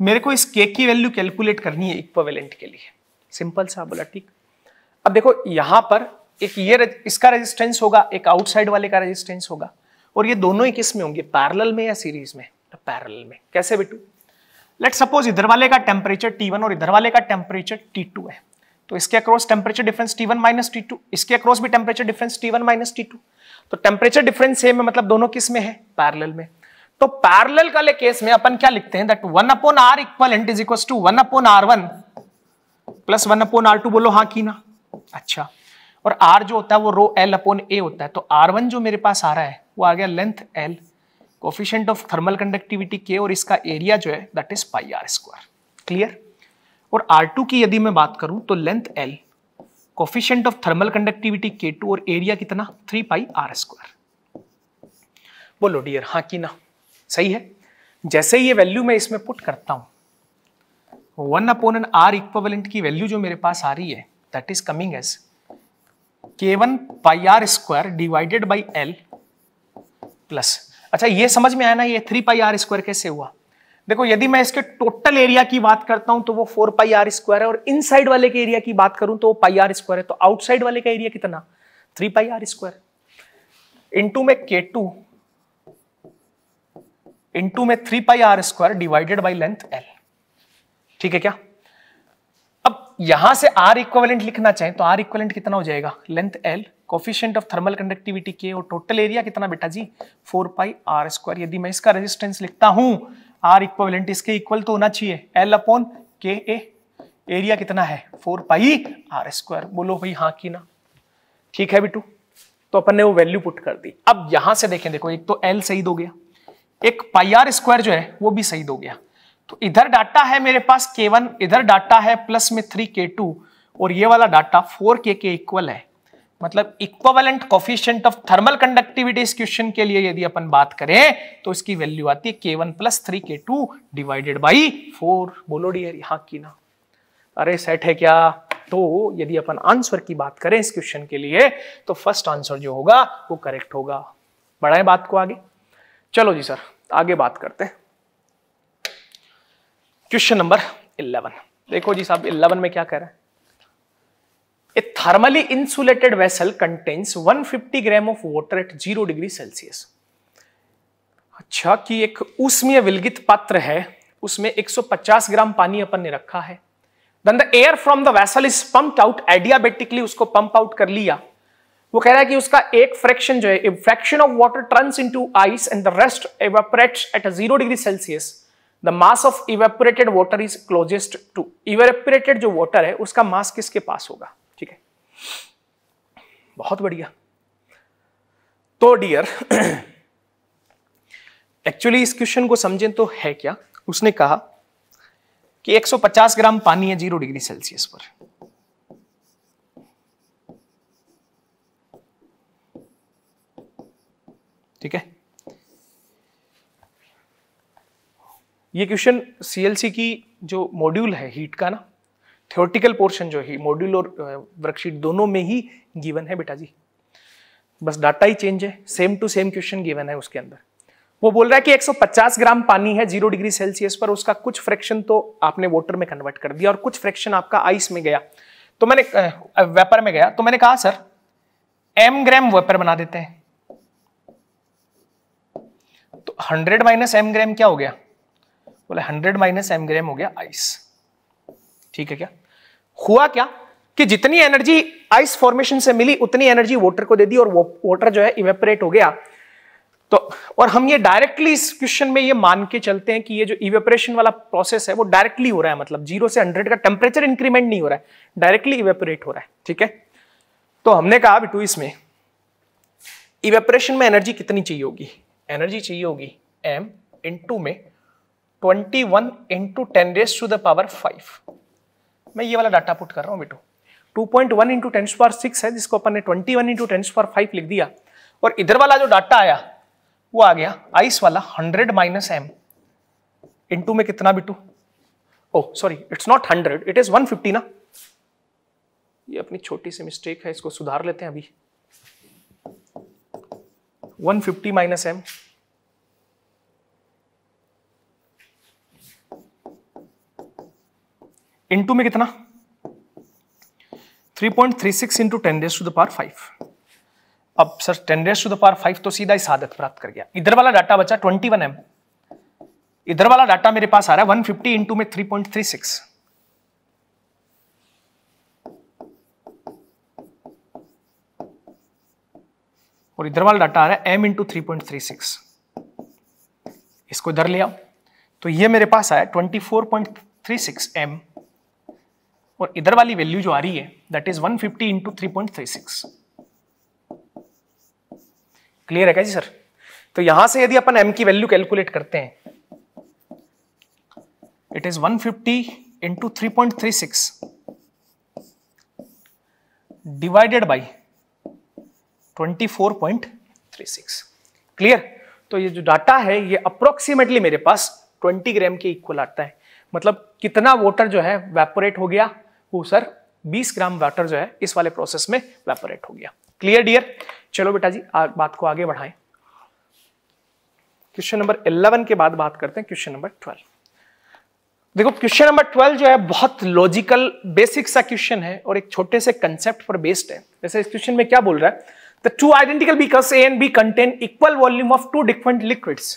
मेरे को इस के की वैल्यू कैलकुलेट करनी है इक्वेवेलेंट के लिए सिंपल सा बोला ठीक अब देखो यहां पर एक ये रज, इसका रेजिस्टेंस होगा एक आउटसाइड वाले का रेजिस्टेंस होगा और ये दोनों ही किस में होंगे पैरल में या सीरीज में तो पैरेलल में कैसे बेटू लेट सपोज इधर वाले का टेम्परेचर T1 और इधर वाले का टेम्परेचर T2 है तो इसके across temperature difference T one minus T two इसके अक्रॉस भी temperature difference T one minus T two तो टेम्परेचर डिफरेंस सेम है मतलब दोनों किस में है पैरेलल में तो पैरेलल वाले केस में अपन क्या लिखते हैं that one upon R equal equivalent is equal to one upon R one plus one upon R two बोलो हाँ की ना अच्छा और आर जो होता है वो रो एल अपॉन ए होता है तो आर वन जो मेरे पास आ रहा है वो आ गया length L coefficient of thermal conductivity K और इसका एरिया जो है that is pi R square clear और R2 की यदि मैं बात करूं तो length L coefficient of thermal conductivity K2 और एरिया कितना थ्री पाई आर स्क्वायर बोलो डियर हाँ कि ना सही है जैसे ये वैल्यू मैं इसमें पुट करता हूं one upon n R equivalent की वैल्यू जो मेरे पास आ रही है that is coming as K one pi R square divided by L plus अच्छा ये समझ में आया ना ये थ्री पाई आर स्क्वायर कैसे हुआ देखो यदि मैं इसके टोटल एरिया की बात करता हूं तो वो फोर पाई आर स्क्वायर है और इनसाइड वाले के एरिया की बात करूं तो वो पाई आर स्क्वायर है तो आउटसाइड वाले का एरिया कितना three pi R square into में के टू इंटू में three pi R square divided by length L ठीक है क्या अब यहां से आर इक्वलेंट लिखना चाहे तो आर इक्वेलेंट कितना हो जाएगा length L coefficient of thermal conductivity K और टोटल एरिया कितना बेटा जी फोर पाई आर स्क्वायर यदि मैं इसका रेजिस्टेंस लिखता हूं आर इक्वलेंट इसके इक्वल तो होना चाहिए एल अपॉन के ए एरिया कितना है फोर पाई आर स्क्वायर बोलो भाई हाँ की ना ठीक है बिटू तो अपन ने वो वैल्यू पुट कर दी अब यहां से देखें देखो एक तो एल सही दो गया एक पाई आर स्क्वायर जो है वो भी सही दो गया तो इधर डाटा है मेरे पास के वन इधर डाटा है प्लस में थ्री के टू और ये वाला डाटा फोर के के इक्वल है मतलब equivalent coefficient of thermal conductivity इस क्वेश्चन के लिए यदि अपन बात करें तो इसकी वैल्यू आती है K one plus three K two divided by four बोलो डियर यहाँ की ना अरे सेट है क्या तो यदि अपन आंसर की बात करें इस क्वेश्चन के लिए तो फर्स्ट आंसर जो होगा वो करेक्ट होगा बढ़ाए बात को आगे चलो जी सर आगे बात करते हैं क्वेश्चन नंबर इलेवन देखो जी साहब इलेवन में क्या कह रहे हैं A thermally insulated vessel contains 150 gram of water at 0 degree Celsius. अच्छा कि एक उष्मीय विलगित पात्र है उसमें 150 ग्राम पानी अपन ने रखा है then the air from the vessel is pump out adiabatically उसको पंप आउट कर लिया वो कह रहा है कि उसका एक फ्रैक्शन जो है fraction of water into ice and the rest evaporates at zero degree Celsius the mass of evaporated water is closest to evaporated जो वाटर है उसका मास किसके पास होगा बहुत बढ़िया तो डियर एक्चुअली इस क्वेश्चन को समझें तो है क्या उसने कहा कि 150 ग्राम पानी है जीरो डिग्री सेल्सियस पर ठीक है ये क्वेश्चन सीएलसी की जो मॉड्यूल है हीट का ना थियोरटिकल पोर्शन जो है मॉड्यूल और वर्कशीट दोनों में ही गिवन है बेटा जी बस डाटा ही चेंज है same to same question given है उसके अंदर वो बोल रहा है कि 150 ग्राम पानी है जीरो डिग्री सेल्सियस पर उसका कुछ फ्रैक्शन तो आपने वाटर में कन्वर्ट कर दिया और कुछ फ्रैक्शन आपका आइस में गया तो मैंने वेपर में गया तो मैंने कहा सर एम ग्राम वेपर बना देते हैं तो 100 माइनस एम ग्राम क्या हो गया बोले 100 माइनस एम ग्राम हो गया आइस ठीक है क्या हुआ क्या कि जितनी एनर्जी आइस फॉर्मेशन से मिली उतनी एनर्जी वाटर को दे दी और वो वाटर जो है इवेपोरेट हो गया तो और हम ये डायरेक्टली इस क्वेश्चन में ये मान के चलते हैं कि ये जो इवेपोरेशन वाला प्रोसेस है वो डायरेक्टली हो रहा है मतलब जीरो से हंड्रेड का टेम्परेचर इंक्रीमेंट नहीं हो रहा है डायरेक्टली इवेपोरेट हो रहा है ठीक है तो हमने कहा बिटू इसमें इवेपोरेशन में एनर्जी कितनी चाहिए होगी एनर्जी चाहिए होगी एम इंटू में twenty one into ten raise to the power five मैं ये वाला डाटा पुट कर रहा हूँ बेटो 2.1 पॉइंट वन इंटू टेंस पर सिक्स है जिसको अपन ने 21 वन इंटू टेंस पर फाइव लिख दिया और इधर वाला जो डाटा आया वो आ गया आइस वाला 100 माइनस एम इंटू में कितना बिटू oh sorry it's not 100 it is 150 ना ये अपनी छोटी सी मिस्टेक है इसको सुधार लेते हैं अभी 150 फिफ्टी माइनस एम इंटू में कितना 3.36 point three six into ten raise to the power five अब sir ten raise to the power five तो सीधा इस आदत प्राप्त कर गया इधर वाला डाटा बचा 21 वन एम इधर वाला डाटा मेरे पास आ रहा है 150 फिफ्टी इंटू में थ्री पॉइंट थ्री सिक्स और इधर वाला डाटा आ रहा है M into three point three six इसको इधर ले आओ तो ये मेरे पास आया twenty four point three six M और इधर वाली वैल्यू जो आ रही है that is 150 fifty into three clear है क्या जी सर तो यहां से यदि अपन m की वैल्यू कैलकुलेट करते हैं it is 150 fifty into three divided by 24.36 clear तो ये जो डाटा है ये अप्रोक्सीमेटली मेरे पास 20 ग्राम के इक्वल आता है मतलब कितना वाटर जो है वेपोरेट हो गया वो सर 20 ग्राम वाटर जो है इस वाले प्रोसेस में वेपोरेट हो गया क्लियर डियर चलो बेटा जी आ, बात को आगे बढ़ाए क्वेश्चन नंबर 11 के बाद बात करते हैं क्वेश्चन नंबर 12 देखो क्वेश्चन नंबर 12 जो है बहुत लॉजिकल बेसिक सा क्वेश्चन है और एक छोटे से कंसेप्ट पर बेस्ड है जैसे इस क्वेश्चन में क्या बोल रहा है two identical beakers A and B contain equal volume of two different liquids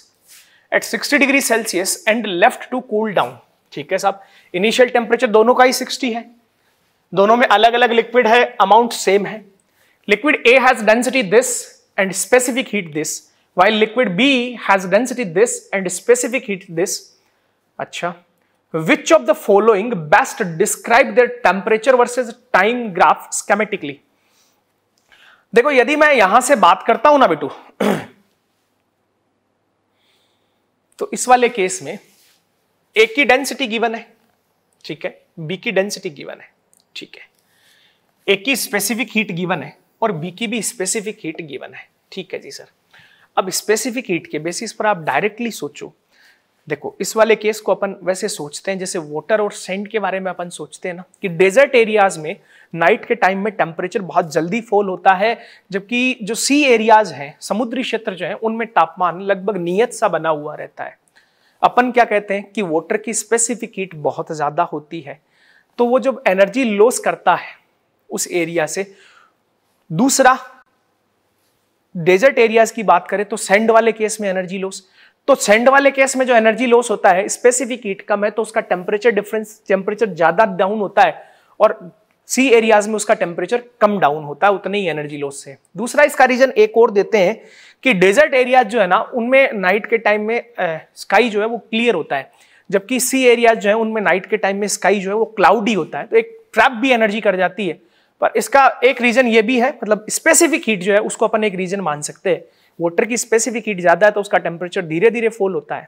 at 60 degree Celsius and left to cool down ठीक है साहब इनिशियल टेम्परेचर दोनों का ही 60 है दोनों में अलग अलग लिक्विड है अमाउंट सेम है liquid A has density this and specific heat this while liquid B has density this and specific heat this अच्छा which of the following best describe their temperature versus time graph schematically देखो यदि मैं यहां से बात करता हूं ना बेटू तो इस वाले केस में ए की डेंसिटी गिवन है ठीक है बी की डेंसिटी गिवन है ठीक है ए की स्पेसिफिक हीट गिवन है और बी की भी स्पेसिफिक हीट गिवन है ठीक है जी सर अब स्पेसिफिक हीट के बेसिस पर आप डायरेक्टली सोचो देखो इस वाले केस को अपन वैसे सोचते हैं जैसे वाटर और सेंड के बारे में अपन सोचते हैं ना कि डेजर्ट एरियाज में नाइट के टाइम में टेम्परेचर बहुत जल्दी फॉल होता है जबकि जो सी एरियाज हैं समुद्री क्षेत्र जो है उनमें तापमान लगभग नियत सा बना हुआ रहता है अपन क्या कहते हैं कि वाटर की स्पेसिफिक हीट बहुत ज़्यादा होती है तो वो जब एनर्जी लॉस करता है उस एरिया से दूसरा डेजर्ट एरियाज की बात करें तो सेंड वाले केस में एनर्जी लॉस तो सेंड वाले केस में जो एनर्जी लॉस होता है स्पेसिफिक हीट कम है तो उसका टेम्परेचर डिफरेंस टेम्परेचर ज्यादा डाउन होता है और सी एरियाज में उसका टेम्परेचर कम डाउन होता है उतने ही एनर्जी लॉस से दूसरा इसका रीजन एक और देते हैं कि डेजर्ट एरियाज जो है ना उनमें नाइट के टाइम में स्काई जो है वो क्लियर होता है जबकि सी एरियाज जो है उनमें नाइट के टाइम में स्काई जो है वो क्लाउडी होता है तो एक ट्रैप भी एनर्जी कर जाती है पर इसका एक रीज़न ये भी है मतलब स्पेसिफिक हीट जो है उसको अपन एक रीज़न मान सकते हैं वाटर की स्पेसिफिक हीट ज़्यादा है तो उसका टेम्परेचर धीरे धीरे फॉल होता है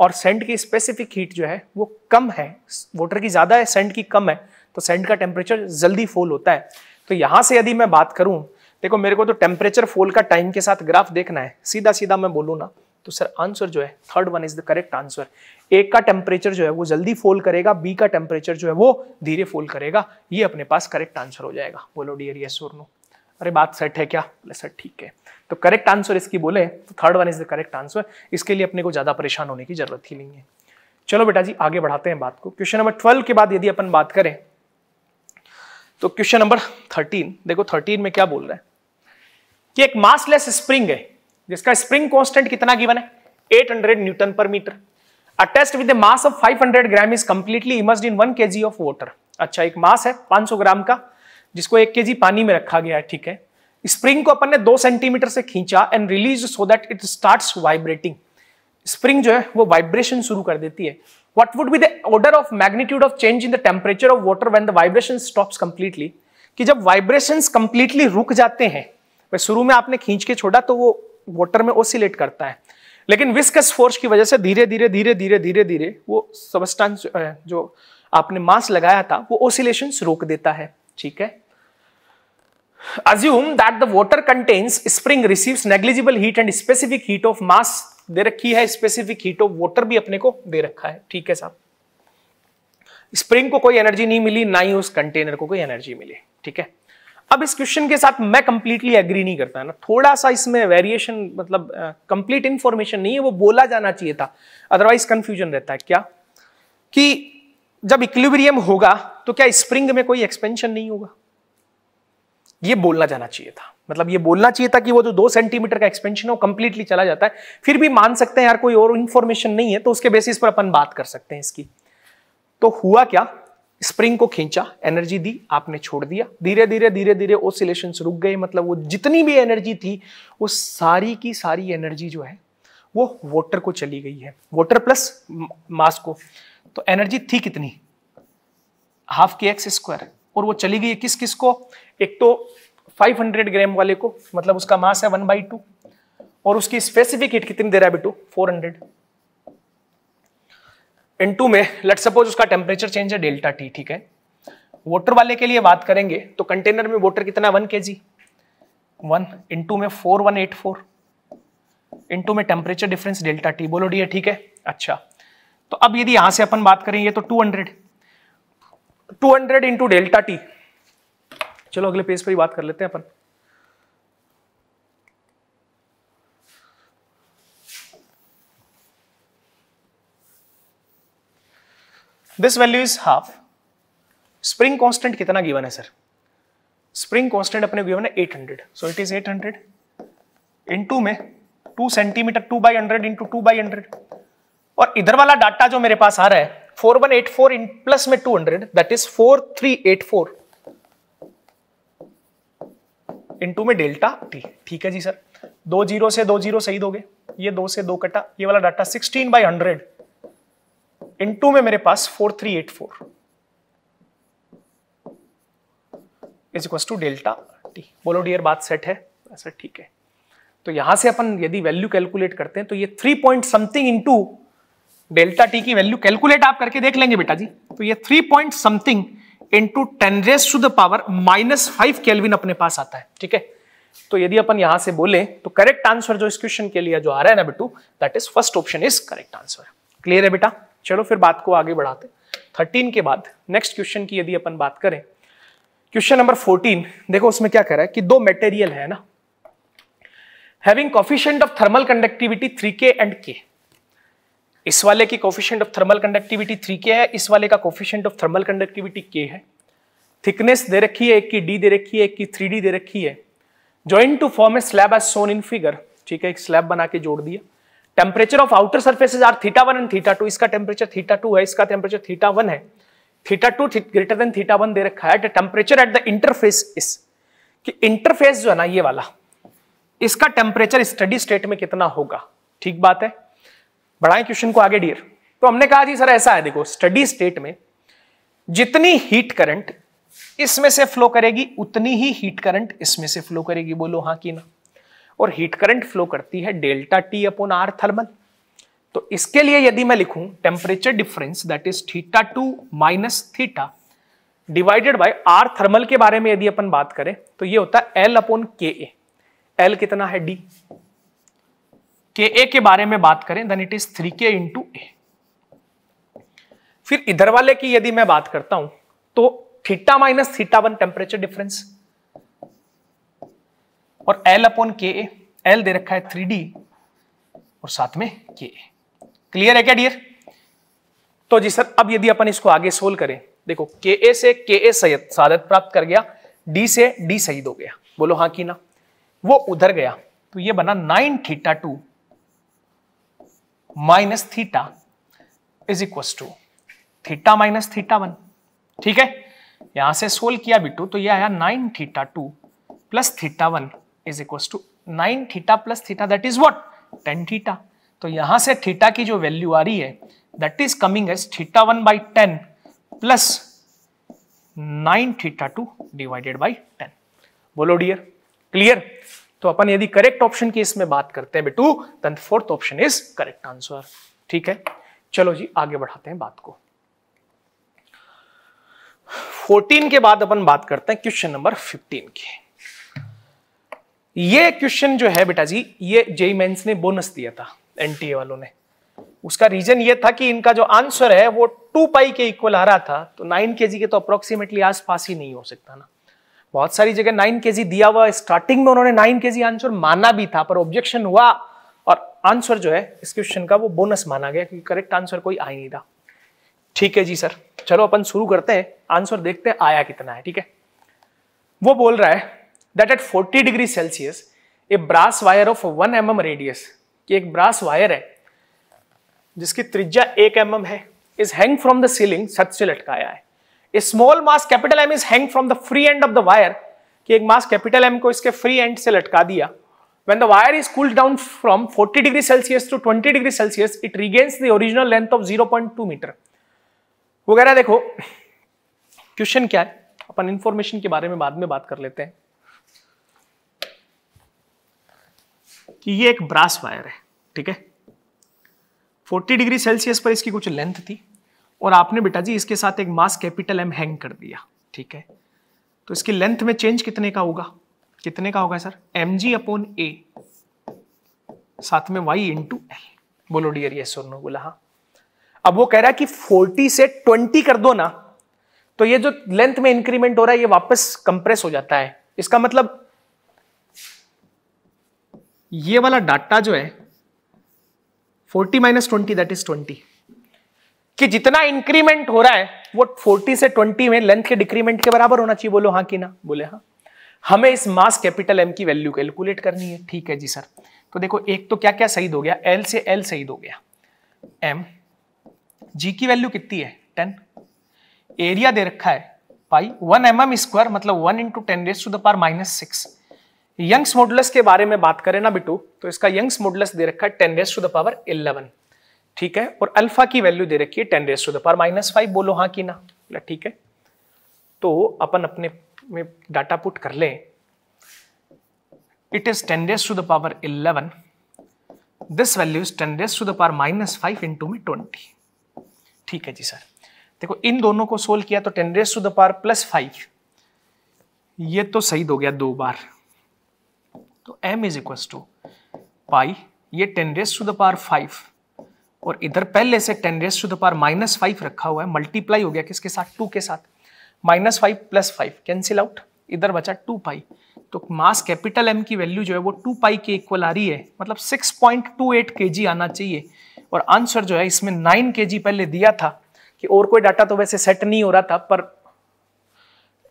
और सेंट की स्पेसिफिक हीट जो है वो कम है वाटर की ज़्यादा है सेंट की कम है तो सेंट का टेम्परेचर जल्दी फॉल होता है तो यहाँ से यदि मैं बात करूँ देखो मेरे को तो टेम्परेचर फॉल का टाइम के साथ ग्राफ देखना है सीधा सीधा मैं बोलूँ ना तो सर आंसर जो है third one is the correct answer A का टेम्परेचर जो है वो जल्दी फोल करेगा बी का टेम्परेचर जो है वो धीरे फोल करेगा ये अपने पास करेक्ट आंसर हो जाएगा बोलो डियर यस और नो अरे बात सेट है क्या बोले सर ठीक है तो करेक्ट आंसर इसकी बोले तो third one is the correct answer इसके लिए अपने को ज़्यादा परेशान होने की जरूरत ही नहीं है चलो बेटा जी आगे बढ़ाते हैं बात को क्वेश्चन नंबर ट्वेल्व के बाद यदि अपन बात करें तो क्वेश्चन नंबर थर्टीन देखो थर्टीन में क्या बोल रहे हैं कि एक मासलेस स्प्रिंग है जिसका स्प्रिंग कॉन्स्टेंट कितना गिवन है 800 न्यूटन पर meter a test with mass of 500 gram is completely immerse in 1 KG of water अच्छा एक मास है 500 ग्राम का जिसको 1 केजी पानी में रखा गया है ठीक है स्प्रिंग को अपन ने दो सेंटीमीटर से खींचा and release so that it start vibrating spring जो है वो वाइब्रेशन शुरू कर देती है what would be the order of magnitude of change in the temperature of water when the vibration stops completely कि जब वाइब्रेशन कंप्लीटली रुक जाते हैं शुरू में आपने खींच के छोड़ा तो वो वाटर में ओसिलेट करता है लेकिन विस्कस फोर्स की वजह से धीरे धीरे धीरे धीरे धीरे धीरे वो सबस्टांस जो आपने मास लगाया था वो ओसिलेशन रोक देता है ठीक है assume that the water contains spring receives negligible heat and specific heat of mass दे रखी है स्पेसिफिक हीट ऑफ वाटर भी अपने को दे रखा है ठीक है साहब स्प्रिंग को कोई एनर्जी नहीं मिली ना ही उस कंटेनर को कोई एनर्जी मिली ठीक है अब इस क्वेश्चन के साथ मैं कंप्लीटली एग्री नहीं करता है ना थोड़ा सा इसमें वेरिएशन मतलब कंप्लीट uh, इंफॉर्मेशन नहीं है वो बोला जाना चाहिए था अदरवाइज कंफ्यूजन रहता है क्या कि जब इक्विलिब्रियम होगा तो क्या स्प्रिंग में कोई एक्सपेंशन नहीं होगा ये बोलना जाना चाहिए था मतलब ये बोलना चाहिए था कि वो जो दो सेंटीमीटर का एक्सपेंशन है वो कंप्लीटली चला जाता है फिर भी मान सकते हैं यार कोई और इन्फॉर्मेशन नहीं है तो उसके बेसिस पर अपन बात कर सकते हैं इसकी तो हुआ क्या स्प्रिंग को खींचा एनर्जी दी आपने छोड़ दिया धीरे धीरे धीरे धीरे ओसिलेशन रुक गए मतलब वो जितनी भी एनर्जी थी वो सारी की सारी एनर्जी जो है वो वाटर को चली गई है वाटर प्लस मास को तो एनर्जी थी कितनी हाफ के एक्स स्क्वायर और वो चली गई किस किस को एक तो 500 ग्राम वाले को मतलब उसका मास है वन बाई टू और उसकी स्पेसिफिक हिट कितनी दे रहा है बेटू 400 इन टू में लेट सपोज उसका टेम्परेचर चेंज है डेल्टा टी ठीक है वोटर वाले के लिए बात करेंगे तो कंटेनर में वोटर कितना one K G one into में four one eight four into में टेम्परेचर डिफरेंस डेल्टा टी बोलो डी ठीक है अच्छा तो अब यदि यहां से अपन बात करेंगे तो two hundred two hundred into delta T चलो अगले पेज पर ही बात कर लेते हैं अपन this value is half spring constant कितना गिवन है सर स्प्रिंग कॉन्स्टेंट अपने गिवन है 800 सो इट इज 800 टू में two centimeter two by hundred into two by hundred और इधर वाला डाटा जो मेरे पास आ रहा है four one eight four in plus में two hundred that is into में डेल्टा टी ठीक है जी सर दो जीरो से दो जीरो सही दोगे ये दो से दो कटा ये वाला data sixteen by hundred into में मेरे पास four three eight four is equal to delta T बोलो डियर बात सेट है ऐसा ठीक है तो यहां से अपन यदि वैल्यू कैलकुलेट करते हैं तो ये three point something into delta T की वैल्यू कैलकुलेट आप करके देख लेंगे बेटा जी तो ये three point something into ten raise to the power minus five kelvin अपने पास आता है ठीक है तो यदि अपन यहां से बोले तो करेक्ट आंसर जो इस क्वेश्चन के लिए जो आ रहा है ना बेटू that is first option is correct answer clear है बेटा चलो फिर बात को आगे बढ़ाते थर्टीन के बाद नेक्स्ट क्वेश्चन की यदि अपन बात करें क्वेश्चन नंबर फोर्टीन देखो उसमें क्या कह रहा है कि दो मेटेरियल है ना having coefficient of thermal conductivity three K and K इस वाले की coefficient of thermal conductivity three K है इस वाले का कॉफिशियंट ऑफ थर्मल कंडक्टिविटी के है थिकनेस दे रखी है एक की डी दे रखी है एक की थ्री डी दे रखी है join to form a slab as shown in figure ठीक है एक स्लैब बना के जोड़ दिया temperature of outer surfaces are theta one and theta two इसका टेम्परेचर थीटा टू है इसका टेम्परेचर थीटा वन है theta two greater than theta one दे रखा है टेम्परेचर एट द इंटरफेस इस कि इंटरफेस जो है ना ये वाला इसका टेम्परेचर स्टडी स्टेट में कितना होगा ठीक बात है बढ़ाए क्वेश्चन को आगे डियर तो हमने कहा जी सर ऐसा है देखो स्टडी स्टेट में जितनी हीट करंट इसमें से फ्लो करेगी उतनी ही हीट करंट इसमें से फ्लो करेगी बोलो हाँ कि ना और हीट करंट फ्लो करती है delta T upon R thermal तो इसके लिए यदि मैं लिखूं temperature difference that is theta two minus theta divided by R thermal के बारे में यदि अपन बात करें तो ये होता है एल अपॉन के ए एल कितना है डी के ए के बारे में बात करें then it is three K into A फिर इधर वाले की यदि मैं बात करता हूं तो theta minus theta one temperature difference और एल अपॉन के एल दे रखा है थ्री डी और साथ में के क्लियर है क्या डियर तो जी सर अब यदि अपन इसको आगे सोल्व करें देखो के ए से के ए सैयद सादत प्राप्त कर गया डी से डी सईद हो गया बोलो हाँ की ना वो उधर गया तो ये बना nine theta two minus theta is equal to theta minus theta one ठीक है यहां से सोल्व किया बिटू तो ये आया nine theta two plus theta one is equal to nine theta plus theta that is what ten theta तो यहां से थीटा की जो वैल्यू आ रही है that is coming as theta one by ten plus nine theta two divided by ten बोलो dear clear तो अपन यदि करेक्ट ऑप्शन की इसमें बात करते हैं बेटू then fourth option is correct answer ठीक है चलो जी आगे बढ़ाते हैं बात को 14 के बाद अपन बात करते हैं क्वेश्चन नंबर 15 की ये क्वेश्चन जो है बेटा जी ये जेई मेंस ने बोनस दिया था एनटीए वालों ने उसका रीजन ये था कि इनका जो आंसर है वो टू पाई के इक्वल आ रहा था तो नाइन के के तो अप्रोक्सीमेटली आस ही नहीं हो सकता ना बहुत सारी जगह नाइन के दिया हुआ स्टार्टिंग में उन्होंने नाइन के आंसर माना भी था पर ऑब्जेक्शन हुआ और आंसर जो है इस क्वेश्चन का वो बोनस माना गया क्योंकि करेक्ट आंसर कोई आ ही नहीं था ठीक है जी सर चलो अपन शुरू करते हैं आंसर देखते हैं आया कितना है ठीक है वो बोल रहा है that at 40 degree Celsius a brass wire of 1 m mm radius कि एक ब्रास वायर है जिसकी त्रिज्या 1 एम mm है is hang from the ceiling छत से लटकाया है a small mass capital M is hang from the free end of the wire कि एक मास कैपिटल एम को इसके फ्री एंड से लटका दिया when the wire is cooled down from 40 degree Celsius to 20 degree Celsius it regains the original length of 0.2 metre वगैरह देखो question क्या है अपन इंफॉर्मेशन के बारे में बाद में बात कर लेते हैं कि ये एक ब्रास वायर है ठीक है 40 डिग्री सेल्सियस पर इसकी कुछ लेंथ थी और आपने बेटा जी इसके साथ एक मास कैपिटल एम हैंग कर दिया ठीक है तो इसकी लेंथ में चेंज कितने का होगा कितने का होगा sir M G upon A साथ में वाई इंटू एल बोलो डियर ये और बोला हाँ अब वो कह रहा है कि 40 से 20 कर दो ना तो ये जो लेंथ में इंक्रीमेंट हो रहा है ये वापस कंप्रेस हो जाता है इसका मतलब ये वाला डाटा जो है forty minus twenty that is twenty कि जितना इंक्रीमेंट हो रहा है वो 40 से 20 में लेंथ के डिक्रीमेंट के बराबर होना चाहिए बोलो हाँ कि ना बोले हाँ हमें इस मास कैपिटल एम की वैल्यू कैलकुलेट करनी है ठीक है जी सर तो देखो एक तो क्या क्या सही हो गया एल से एल सही हो गया एम जी की वैल्यू कितनी है टेन एरिया दे रखा है pi one M M square मतलब one into ten raise to the power minus six Young's modulus के बारे में बात करें ना बिटू तो इसका यंग्स मॉडुलस दे रखा है ten raise to the power eleven ठीक है और अल्फा की वैल्यू दे रखी है ten raise to the power minus five बोलो हाँ की ना बोला ठीक है तो अपन अपने में डाटा पुट कर लें it is 10 raised to the power 11 this value is 10 raised to the power minus 5 into में ट्वेंटी ठीक है जी सर देखो इन दोनों को सोल्व किया तो ten raise to the power plus five ये तो सही हो गया दो बार तो m is equal to pi ये ten raise to the power five और इधर पहले से ten raise to the power minus five रखा हुआ है मल्टीप्लाई हो गया किसके साथ टू के साथ minus five plus five cancel out इधर बचा टू पाई तो मास कैपिटल एम की वैल्यू जो है वो टू पाई के इक्वल आ रही है मतलब सिक्स पॉइंट टू एट के जी आना चाहिए और आंसर जो है इसमें नाइन के जी पहले दिया था कि और कोई डाटा तो वैसे सेट नहीं हो रहा था पर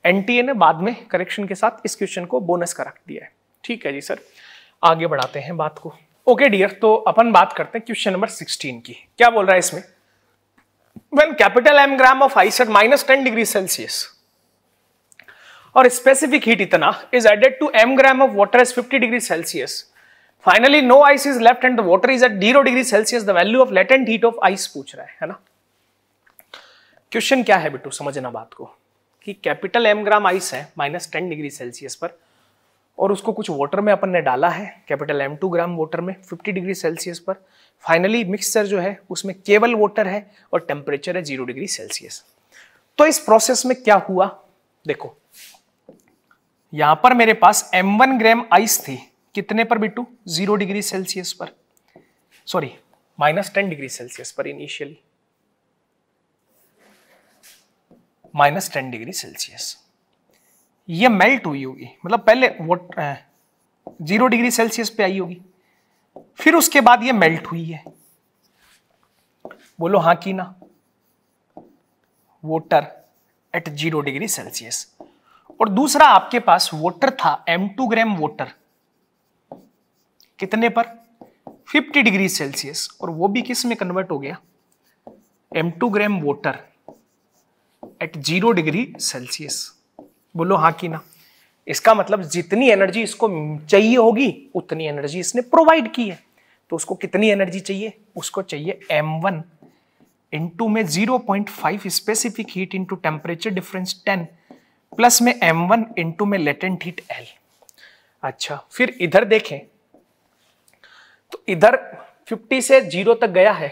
ए ने बाद में करेक्शन के साथ इस क्वेश्चन को बोनस का रख दिया है ठीक है जी सर आगे बढ़ाते हैं बात को ओके डियर तो अपन बात करते हैं क्वेश्चन नंबर सिक्सटीन की क्या बोल रहा है इसमें when capital M gram of ice at minus ten degree Celsius और स्पेसिफिक हीट इतना is added to M gram of water is 50 degree Celsius finally no ice is left and water is at zero degree Celsius the value of latent heat of ice पूछ रहा है है ना question क्या है बिट्टू समझना बात को कि कैपिटल एम ग्राम आइस है माइनस टेन डिग्री सेल्सियस पर और उसको कुछ वाटर में अपन ने डाला है capital M two gram water में 50 डिग्री सेल्सियस पर फाइनली मिक्सचर जो है उसमें केवल वाटर है और टेम्परेचर है जीरो डिग्री सेल्सियस तो इस प्रोसेस में क्या हुआ देखो यहां पर मेरे पास एम वन ग्राम आइस थी कितने पर बिट्टू जीरो डिग्री सेल्सियस पर sorry minus ten degree Celsius पर initially minus ten degree Celsius ये मेल्ट हुई होगी मतलब पहले वोट जीरो डिग्री सेल्सियस पे आई होगी फिर उसके बाद ये मेल्ट हुई है बोलो हाँ की ना water at zero degree Celsius और दूसरा आपके पास वोटर था एम टू ग्राम वोटर कितने पर 50 डिग्री सेल्सियस और वो भी किस में कन्वर्ट हो गया M two gram water at zero degree Celsius बोलो हाँ कि ना इसका मतलब जितनी एनर्जी इसको चाहिए होगी उतनी एनर्जी इसने प्रोवाइड की है तो उसको कितनी एनर्जी चाहिए उसको चाहिए एम वन इंटू में zero point five specific heat into temperature difference ten plus में एम वन इंटू में लेटेंट हीट एल अच्छा फिर इधर देखें तो इधर 50 से जीरो तक गया है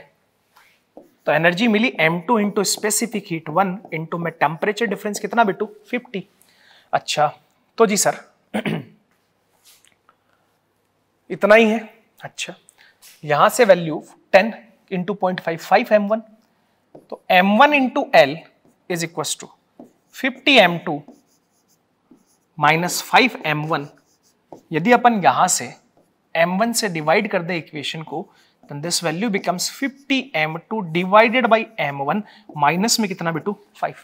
तो एनर्जी मिली M two into specific heat one into में टेम्परेचर डिफरेंस कितना बिटू 50 अच्छा तो जी सर इतना ही है अच्छा यहां से value 10 into point five five M one तो M one into L is equal to fifty M two minus five M one यदि अपन यहां से एम वन से डिवाइड कर दे इक्वेशन को then this value becomes 50 m2 divided by m1 minus में कितना बेटू 5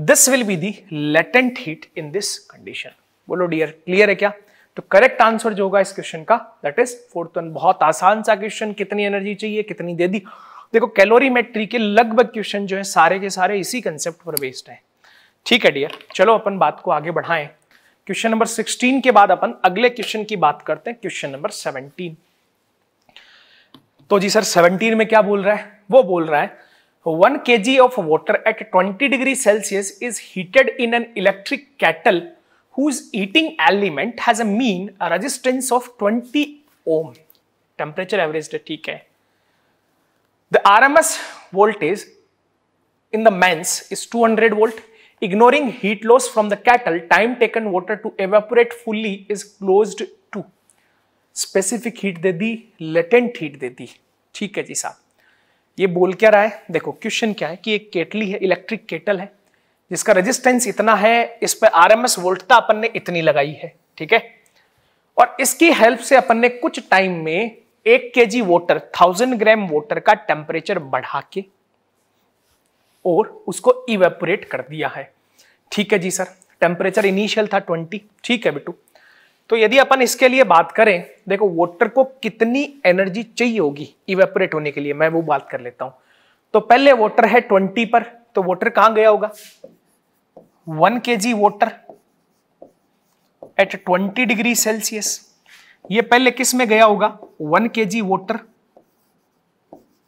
this will be the latent heat in this condition बोलो डियर क्लियर है क्या तो करेक्ट आंसर जो होगा इस क्वेश्चन का दैट इज फोर्थ वन बहुत आसान सा क्वेश्चन कितनी एनर्जी चाहिए कितनी दे दी देखो कैलोरीमेट्री के लगभग क्वेश्चन जो है सारे के सारे इसी कंसेप्ट पर बेस्ड है ठीक है डियर चलो अपन बात को आगे बढ़ाएं क्वेश्चन नंबर 16 के बाद अपन अगले क्वेश्चन की बात करते हैं क्वेश्चन नंबर 17 तो जी सर 17 में क्या बोल रहा है वो बोल रहा है 1 kg of water at 20 degree Celsius is heated in an electric kettle whose heating element has a mean a resistance of 20 ohm. Temperature averaged, TK. The RMS voltage in the mens is 200 volt. Ignoring heat loss from the kettle, time taken water to evaporate fully is closed to. Specific heat they the, latent heat दे दी. ठीक है जी ये बोल क्या रहा है देखो question क्या है कि एक केटली है इलेक्ट्रिक केटल है जिसका रेजिस्टेंस इतना है इस पर आर एम एस वोल्टता अपन ने इतनी लगाई है ठीक है और इसकी हेल्प से अपन ने कुछ टाइम में एक K G water thousand gram water का टेम्परेचर बढ़ा के और उसको इवेपोरेट कर दिया है ठीक है जी सर टेम्परेचर इनिशियल था ट्वेंटी ठीक है बेटू तो यदि अपन इसके लिए बात करें देखो वाटर को कितनी एनर्जी चाहिए होगी इवेपोरेट होने के लिए मैं वो बात कर लेता हूं तो पहले वाटर है ट्वेंटी पर तो वाटर कहां गया होगा one K G water at twenty degree Celsius ये पहले किस में गया होगा one K G water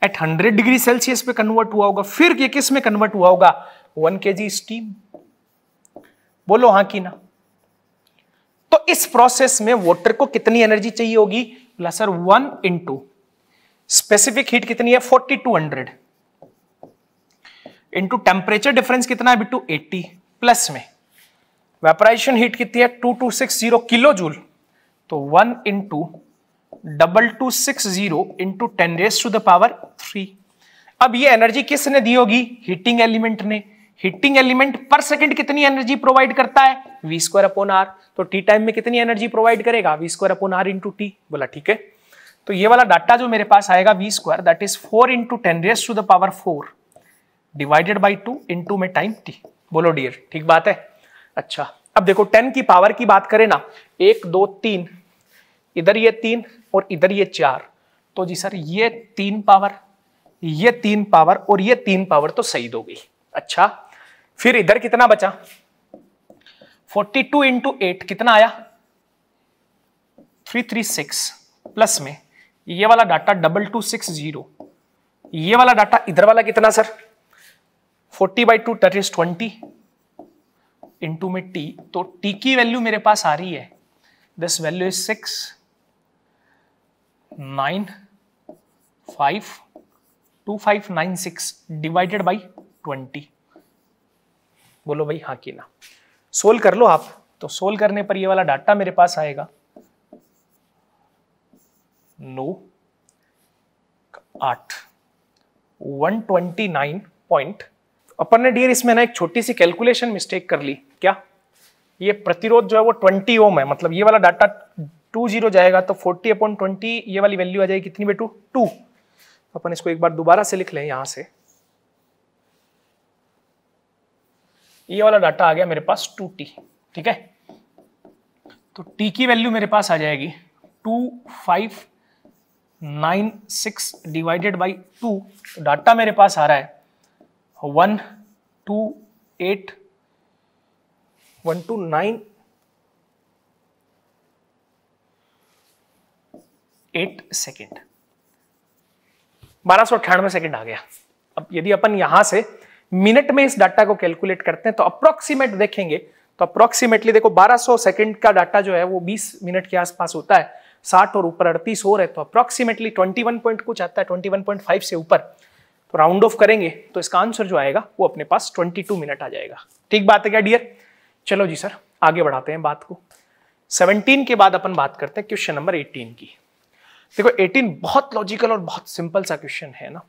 at hundred degree Celsius पे कन्वर्ट हुआ होगा फिर ये किस में कन्वर्ट हुआ होगा वन के जी स्टीम बोलो हाँ की ना तो इस प्रोसेस में वोटर को कितनी एनर्जी चाहिए होगी sir one to specific heat कितनी है forty two hundred into temperature difference कितना है बिटू एटी प्लस में वेपराइजेशन हीट कितनी है two two six zero kilo joule तो one into double two six zero into ten raise to the power three अब ये एनर्जी किसने दी होगी हीटिंग एलिमेंट ने हिटिंग एलिमेंट पर सेकंड कितनी एनर्जी प्रोवाइड करता है v square upon r. तो t टाइम में कितनी एनर्जी प्रोवाइड करेगा v square upon r into t. बोला ठीक है तो ये वाला डाटा जो मेरे पास आएगा v square, that is four into ten raise to the power four divided by two into में टाइम t. बोलो डियर ठीक बात है अच्छा अब देखो टेन की पावर की बात करें ना एक दो तीन इधर ये तीन और इधर ये चार तो जी सर ये तीन पावर ये तीन पावर और ये तीन पावर तो सही दोगी अच्छा फिर इधर कितना बचा 42 टू इंटू एट कितना आया 336 प्लस में ये वाला data double two six zero ये वाला डाटा इधर वाला कितना सर 40 बाई टू टर्ट इज ट्वेंटी इंटू में टी तो टी की वैल्यू मेरे पास आ रही है this value is six nine five two five nine six divided by twenty बोलो भाई हाँ कि ना सोल्व कर लो आप तो सोल्व करने पर ये वाला डाटा मेरे पास आएगा नो आठ वन ट्वेंटी नाइन पॉइंट अपन ने डियर इसमें ना एक छोटी सी कैलकुलेशन मिस्टेक कर ली क्या ये प्रतिरोध जो है वो ट्वेंटी ओम है मतलब ये वाला डाटा टू जीरो जाएगा तो फोर्टी अपॉन ट्वेंटी ये वाली वैल्यू आ जाएगी कितनी बेटू टू अपन इसको एक बार दोबारा से लिख लें यहाँ से ये वाला डाटा आ गया मेरे पास टू टी ठीक है तो टी की वैल्यू मेरे पास आ जाएगी two five nine six divided by two data मेरे पास आ रहा है one two eight one two nine eight second बारह सौ अट्ठानवे सेकेंड आ गया अब यदि अपन यहां से मिनट में इस डाटा को कैलकुलेट करते हैं तो अप्रोक्सीमेट देखेंगे तो अप्रोक्सीमेटली देखो 1200 सेकेंड का डाटा जो है वो 20 मिनट के आसपास होता है 60 और ऊपर अड़तीस हो रहे तो अप्रोक्सीमेटली 21 पॉइंट कुछ आता है 21.5 से ऊपर तो राउंड ऑफ करेंगे तो इसका आंसर जो आएगा वो अपने पास 22 मिनट आ जाएगा ठीक बात है क्या डियर चलो जी सर आगे बढ़ाते हैं बात को सेवनटीन के बाद अपन बात करते हैं क्वेश्चन नंबर एटीन की देखो एटीन बहुत लॉजिकल और बहुत सिंपल सा क्वेश्चन है ना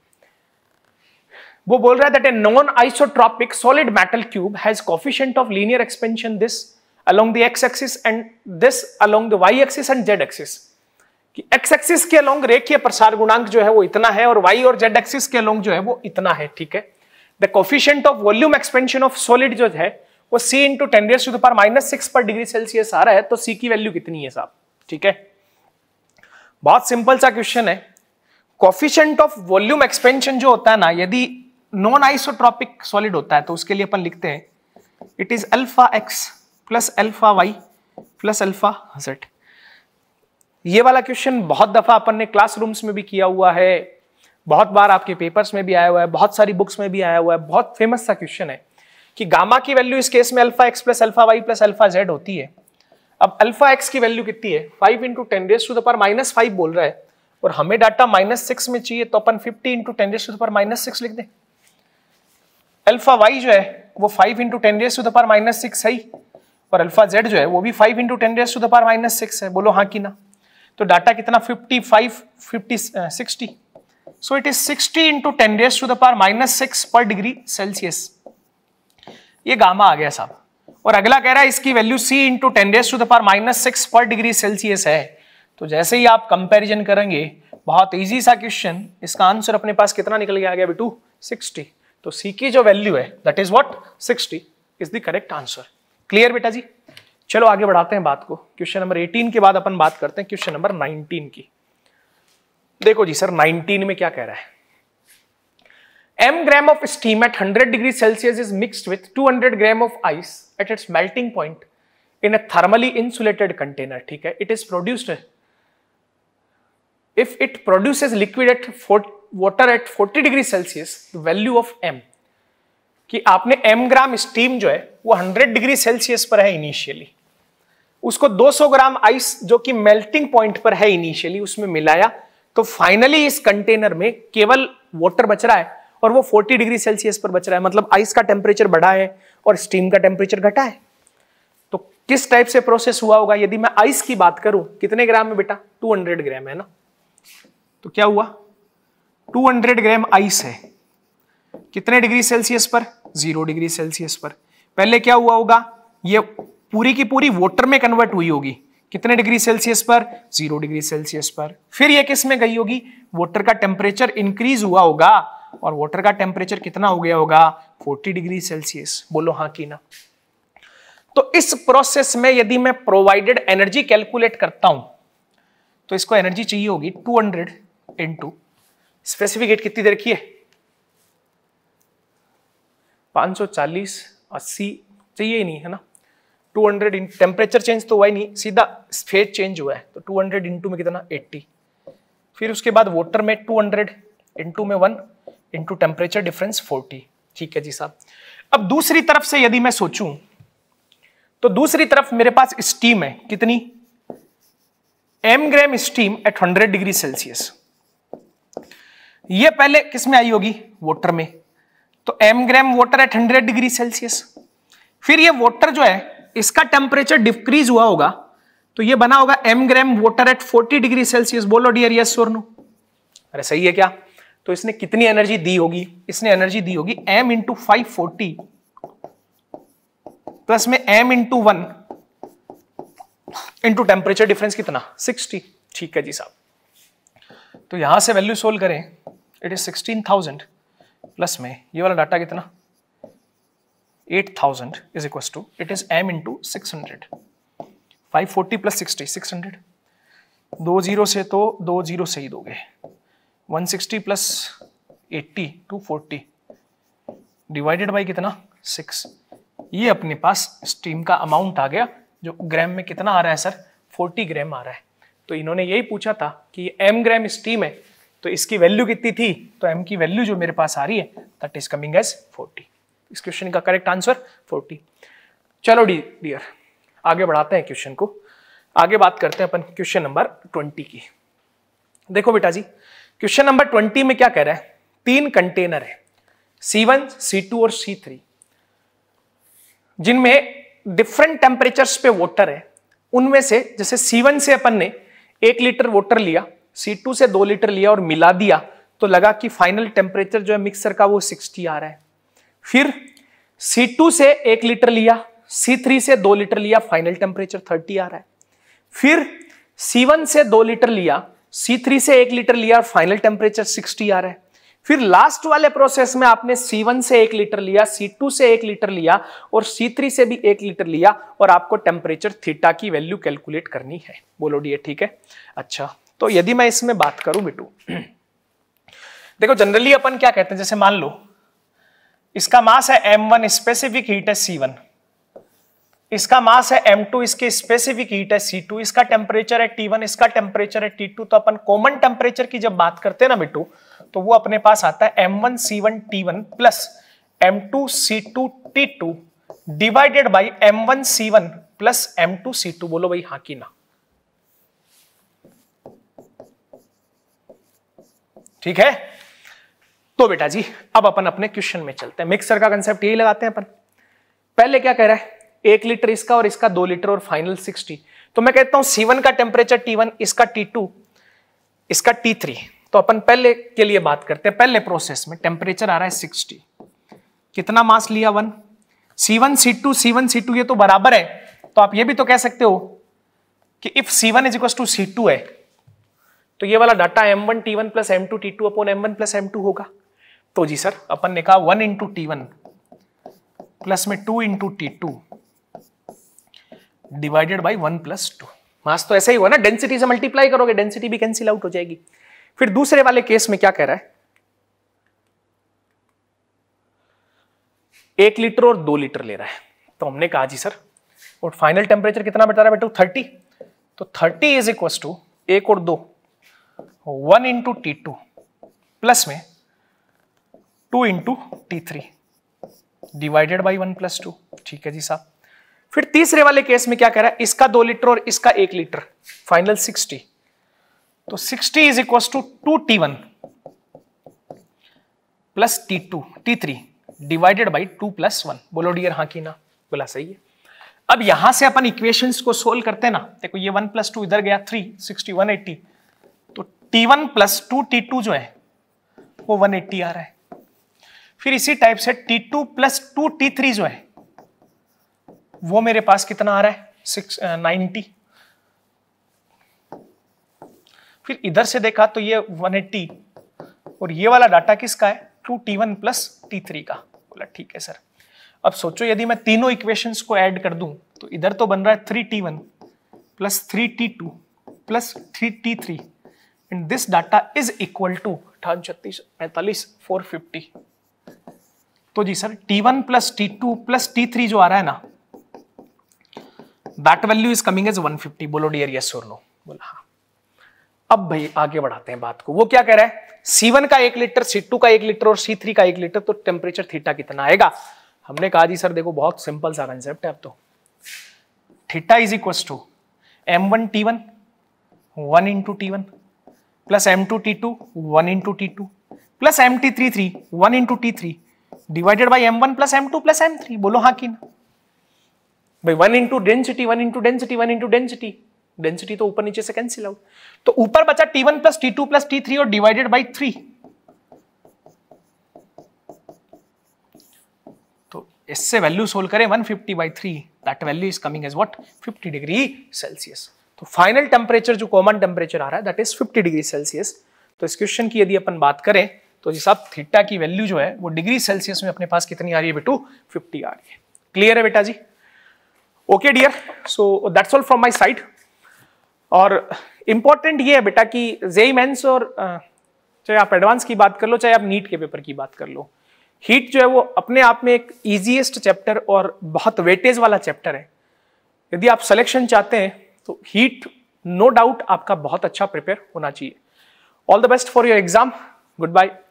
वो बोल रहा है that a non isotropic solid metal cube has coefficient of linear expansion this along the X axis and this along the Y axis and Z axis कि एक्स एक्सिस के अलोंग रेखीय प्रसार गुणांक जो है वो इतना है और वाई और जेड एक्सिस के अलोंग जो है वो इतना है ठीक है the coefficient of volume expansion of solid जो है वो C into ten raise to the power minus six पर डिग्री सेल्सियस आ रहा है तो सी की वैल्यू कितनी है साहब ठीक है बहुत सिंपल सा क्वेश्चन है कॉफिशेंट ऑफ वॉल्यूम एक्सपेंशन जो होता है ना यदि नॉन आइसोट्रॉपिक सॉलिड होता है तो उसके लिए अपन लिखते हैं it is alpha X plus alpha Y plus alpha Z ये वाला क्वेश्चन बहुत दफा अपन ने क्लासरूम्स में भी किया हुआ है बहुत बार आपके पेपर्स में भी आया हुआ है बहुत सारी बुक्स में भी आया हुआ है बहुत फेमस सा क्वेश्चन है कि गामा की वैल्यू इस केस में alpha X plus alpha Y plus alpha Z होती है अब अल्फा एक्स की वैल्यू कितनी है five into ten raise to the power minus five बोल रहा है और हमें डाटा माइनस सिक्स में चाहिए तो अपन fifty into ten raise to the power minus six लिख दें अल्फा वाई जो है वो five into ten raise to the power minus six है और अल्फा जेड जो है वो भी five into ten raise to the power minus six है बोलो हाँ कि ना तो डाटा कितना fifty five fifty sixty so it is sixty into ten raise to the power minus six पर डिग्री सेल्सियस ये गामा आ गया साहब और अगला कह रहा है इसकी value C into ten raise to the power minus six पर डिग्री सेल्सियस है तो जैसे ही आप कंपेरिजन करेंगे बहुत ईजी सा क्वेश्चन इसका आंसर अपने पास कितना निकल गया आ गया बिटू सिक्सटी तो सी की जो वैल्यू है that is what sixty is the correct answer clear बेटा जी चलो आगे बढ़ाते हैं बात को क्वेश्चन नंबर एटीन के बाद अपन बात करते हैं क्वेश्चन नंबर नाइनटीन की देखो जी सर नाइनटीन में क्या कह रहा है M gram of steam at hundred degree Celsius is mixed with two gram of ice at its melting point in a thermally insulated container ठीक है it is produced if it produce liquid at forty water at 40 degree Celsius value of M कि आपने M gram steam जो है वो 100 degree Celsius पर है initially उसको 200 ग्राम आइस जो कि मेल्टिंग पॉइंट पर है इनिशियली उसमें मिलाया तो फाइनली इस कंटेनर में केवल वाटर बच रहा है और वो 40 डिग्री सेल्सियस पर बच रहा है मतलब आइस का टेम्परेचर बढ़ा है और स्टीम का टेम्परेचर घटा है तो किस टाइप से प्रोसेस हुआ होगा यदि मैं आइस की बात करूं कितने ग्राम है बेटा 200 ग्राम है ना तो क्या हुआ 200 ग्राम आइस है कितने डिग्री सेल्सियस पर जीरो डिग्री सेल्सियस पर पहले क्या हुआ होगा ये पूरी की पूरी वाटर में कन्वर्ट हुई होगी कितने डिग्री सेल्सियस पर जीरो डिग्री सेल्सियस पर फिर ये किस में गई होगी वाटर का टेम्परेचर इंक्रीज हुआ होगा और वाटर का टेम्परेचर कितना हो गया होगा 40 डिग्री सेल्सियस बोलो हाँ की ना तो इस प्रोसेस में यदि मैं प्रोवाइडेड एनर्जी कैलकुलेट करता हूं तो इसको एनर्जी चाहिए होगी 200 हंड्रेड इंटू स्पेसिफिक हिट कितनी दे रखी है 540 80 चाहिए ही नहीं है ना 200 हंड्रेड इन टेम्परेचर चेंज तो हुआ ही नहीं सीधा फेज चेंज हुआ है तो 200 हंड्रेड इंटू में कितना 80 फिर उसके बाद वाटर में 200 हंड्रेड इंटू में वन इंटू टेम्परेचर डिफरेंस 40 ठीक है जी साहब अब दूसरी तरफ से यदि मैं सोचूं तो दूसरी तरफ मेरे पास स्टीम है कितनी M gram steam at hundred degree Celsius ये पहले किस में आई होगी वोटर में तो M gram water at hundred degree Celsius फिर ये वोटर जो है इसका टेम्परेचर डिक्रीज हुआ होगा तो ये बना होगा M gram water at forty degree Celsius बोलो डियर यस और नो अरे सही है क्या तो इसने कितनी एनर्जी दी होगी इसने एनर्जी दी होगी M into five forty plus में M into one into temperature difference कितना सिक्सटी ठीक है जी साहब तो यहां से वैल्यू सोल्व करें it is sixteen thousand plus में ये वाला डाटा कितना eight thousand is equal to it is M in two six hundred five forty plus sixty six hundred दो जीरो से तो दो जीरो से ही दोगे one sixty plus eighty to forty divided by कितना सिक्स ये अपने पास स्टीम का अमाउंट आ गया जो ग्राम में कितना आ रहा है सर फोर्टी ग्राम आ रहा है तो इन्होंने यही पूछा था कि एम ग्राम स्टीम है तो इसकी वैल्यू कितनी थी तो एम की वैल्यू जो मेरे पास आ रही है that is coming as forty इस क्वेश्चन का करेक्ट आंसर फोर्टी चलो डी डियर आगे बढ़ाते हैं क्वेश्चन को आगे बात करते हैं अपन क्वेश्चन नंबर ट्वेंटी की देखो बेटा जी क्वेश्चन नंबर ट्वेंटी में क्या कह रहा है तीन कंटेनर है सी वन सी टू और सी थ्री जिनमें डिफरेंट टेम्परेचर पे वाटर है उनमें से जैसे सी वन से अपन ने एक लीटर वाटर लिया C2 से दो लीटर लिया और मिला दिया तो लगा कि फाइनल टेम्परेचर जो है मिक्सर का वो 60 आ रहा है फिर C2 से एक लीटर लिया C3 से दो लीटर लिया फाइनल टेम्परेचर 30 आ रहा है फिर C1 से दो लीटर लिया C3 से एक लीटर लिया और फाइनल टेम्परेचर 60 आ रहा है फिर लास्ट वाले प्रोसेस में आपने C1 से एक लीटर लिया C2 से एक लीटर लिया और C3 से भी एक लीटर लिया और आपको टेम्परेचर थीटा की वैल्यू कैलकुलेट करनी है बोलो डी ठीक है अच्छा तो यदि मैं इसमें बात करूं बिटू देखो जनरली अपन क्या कहते हैं जैसे मान लो इसका मास है एम वन स्पेसिफिक हीट है सी वन इसका मास है m2 इसके स्पेसिफिक हीट है c2 इसका टेम्परेचर है t1 इसका टेम्परेचर है t2 तो अपन कॉमन टेम्परेचर की जब बात करते हैं ना बिटू तो वो अपने पास आता है m1 c1 t1 plus m2 c2 t2 divided by m1 c1 plus m2 c2 बोलो भाई हाँ की ना ठीक है तो बेटा जी अब अपन अपने क्वेश्चन में चलते हैं मिक्सर का कंसेप्ट यही लगाते हैं अपन पहले क्या कह रहा है एक लीटर इसका और इसका दो लीटर और फाइनल सिक्सटी तो मैं कहता हूं सीवन का टेम्परेचर वन इसका टू इसका थ्री तो अपन पहले के लिए बात करते हैं पहले प्रोसेस में टेम्परेचर आ रहा है सिक्सटी कितना मास लिया one C C one C one C two ये तो बराबर है तो आप ये भी तो कह सकते हो कि if C one is equal to C two है तो ये वाला data M one T one plus M two T two upon M one plus M two होगा तो जी सर अपन ने कहा one into T one plus में two into T two divided by one plus two mass तो ऐसा ही हुआ ना डेंसिटी से मल्टीप्लाई करोगे डेंसिटी भी कैंसिल आउट हो जाएगी फिर दूसरे वाले केस में क्या कह रहा है एक लीटर और दो लीटर ले रहा है तो हमने कहा जी सर और फाइनल टेम्परेचर कितना बता रहा है बेटू थर्टी तो थर्टी इज इक्वल टू एक और दो one into T two plus में two into T three divided by one plus two ठीक है जी साहब फिर तीसरे वाले केस में क्या कह रहा है इसका दो लीटर और इसका एक लीटर फाइनल सिक्सटी तो sixty is equal to two T one plus T two T three divided by two plus one बोलो डियर हाँ की ना बोला सही है अब यहां से अपन इक्वेशंस को सोल्व करते ना देखो ये वन प्लस टू इधर गया three sixty one eighty T one plus two T two जो है वो 180 आ रहा है फिर इसी टाइप से T two plus two T three जो है वो मेरे पास कितना आ रहा है सिक्स नाइनटी uh, फिर इधर से देखा तो ये 180 और ये वाला डाटा किसका है two T one plus T three का बोला ठीक है सर अब सोचो यदि मैं तीनों इक्वेशंस को ऐड कर दूं तो इधर तो बन रहा है three T one plus three T two plus three T three and this data is equal to अठान छत्तीस पैंतालीस फोर फिफ्टी तो जी sir T one plus T two plus T three जो आ रहा है ना that value is coming as fifty बोलो डियर यस और नो बोला हाँ अब भाई आगे बढ़ाते हैं बात को वो क्या कह रहा है वन का एक लीटर सी टू का एक लीटर और सी थ्री का एक लीटर तो टेम्परेचर थीटा कितना आएगा हमने कहा जी सर देखो बहुत सिंपल सा कंसेप्ट है अब तो theta is equal to M one T one one into T one plus M two T two one into T two plus M T three three one into T three divided by M one plus M two plus M three बोलो हाँ कि ना भाई one into density one into density one into density density तो ऊपर नीचे से cancel out तो ऊपर बचा T one plus T two plus T three और डिवाइडेड बाई थ्री तो इससे वैल्यू सोल्व करें one fifty by three that value is coming as what fifty degree Celsius तो फाइनल टेम्परेचर जो कॉमन टेम्परेचर आ रहा है that is fifty degree Celsius तो इस क्वेश्चन की यदि अपन बात करें तो साहब थीटा की वैल्यू जो है वो डिग्री सेल्सियस में अपने पास कितनी आ रही है बेटू 50 आ रही है क्लियर है बेटा जी okay dear so that's all from my side और इंपॉर्टेंट ये है बेटा कि जेई मेन्स और चाहे आप एडवांस की बात कर लो चाहे आप नीट के पेपर की बात कर लो हीट जो है वो अपने आप में एक ईजीएस्ट चैप्टर और बहुत वेटेज वाला चैप्टर है यदि आप सिलेक्शन चाहते हैं तो हीट नो डाउट आपका बहुत अच्छा प्रिपेयर होना चाहिए all the best for your exam good bye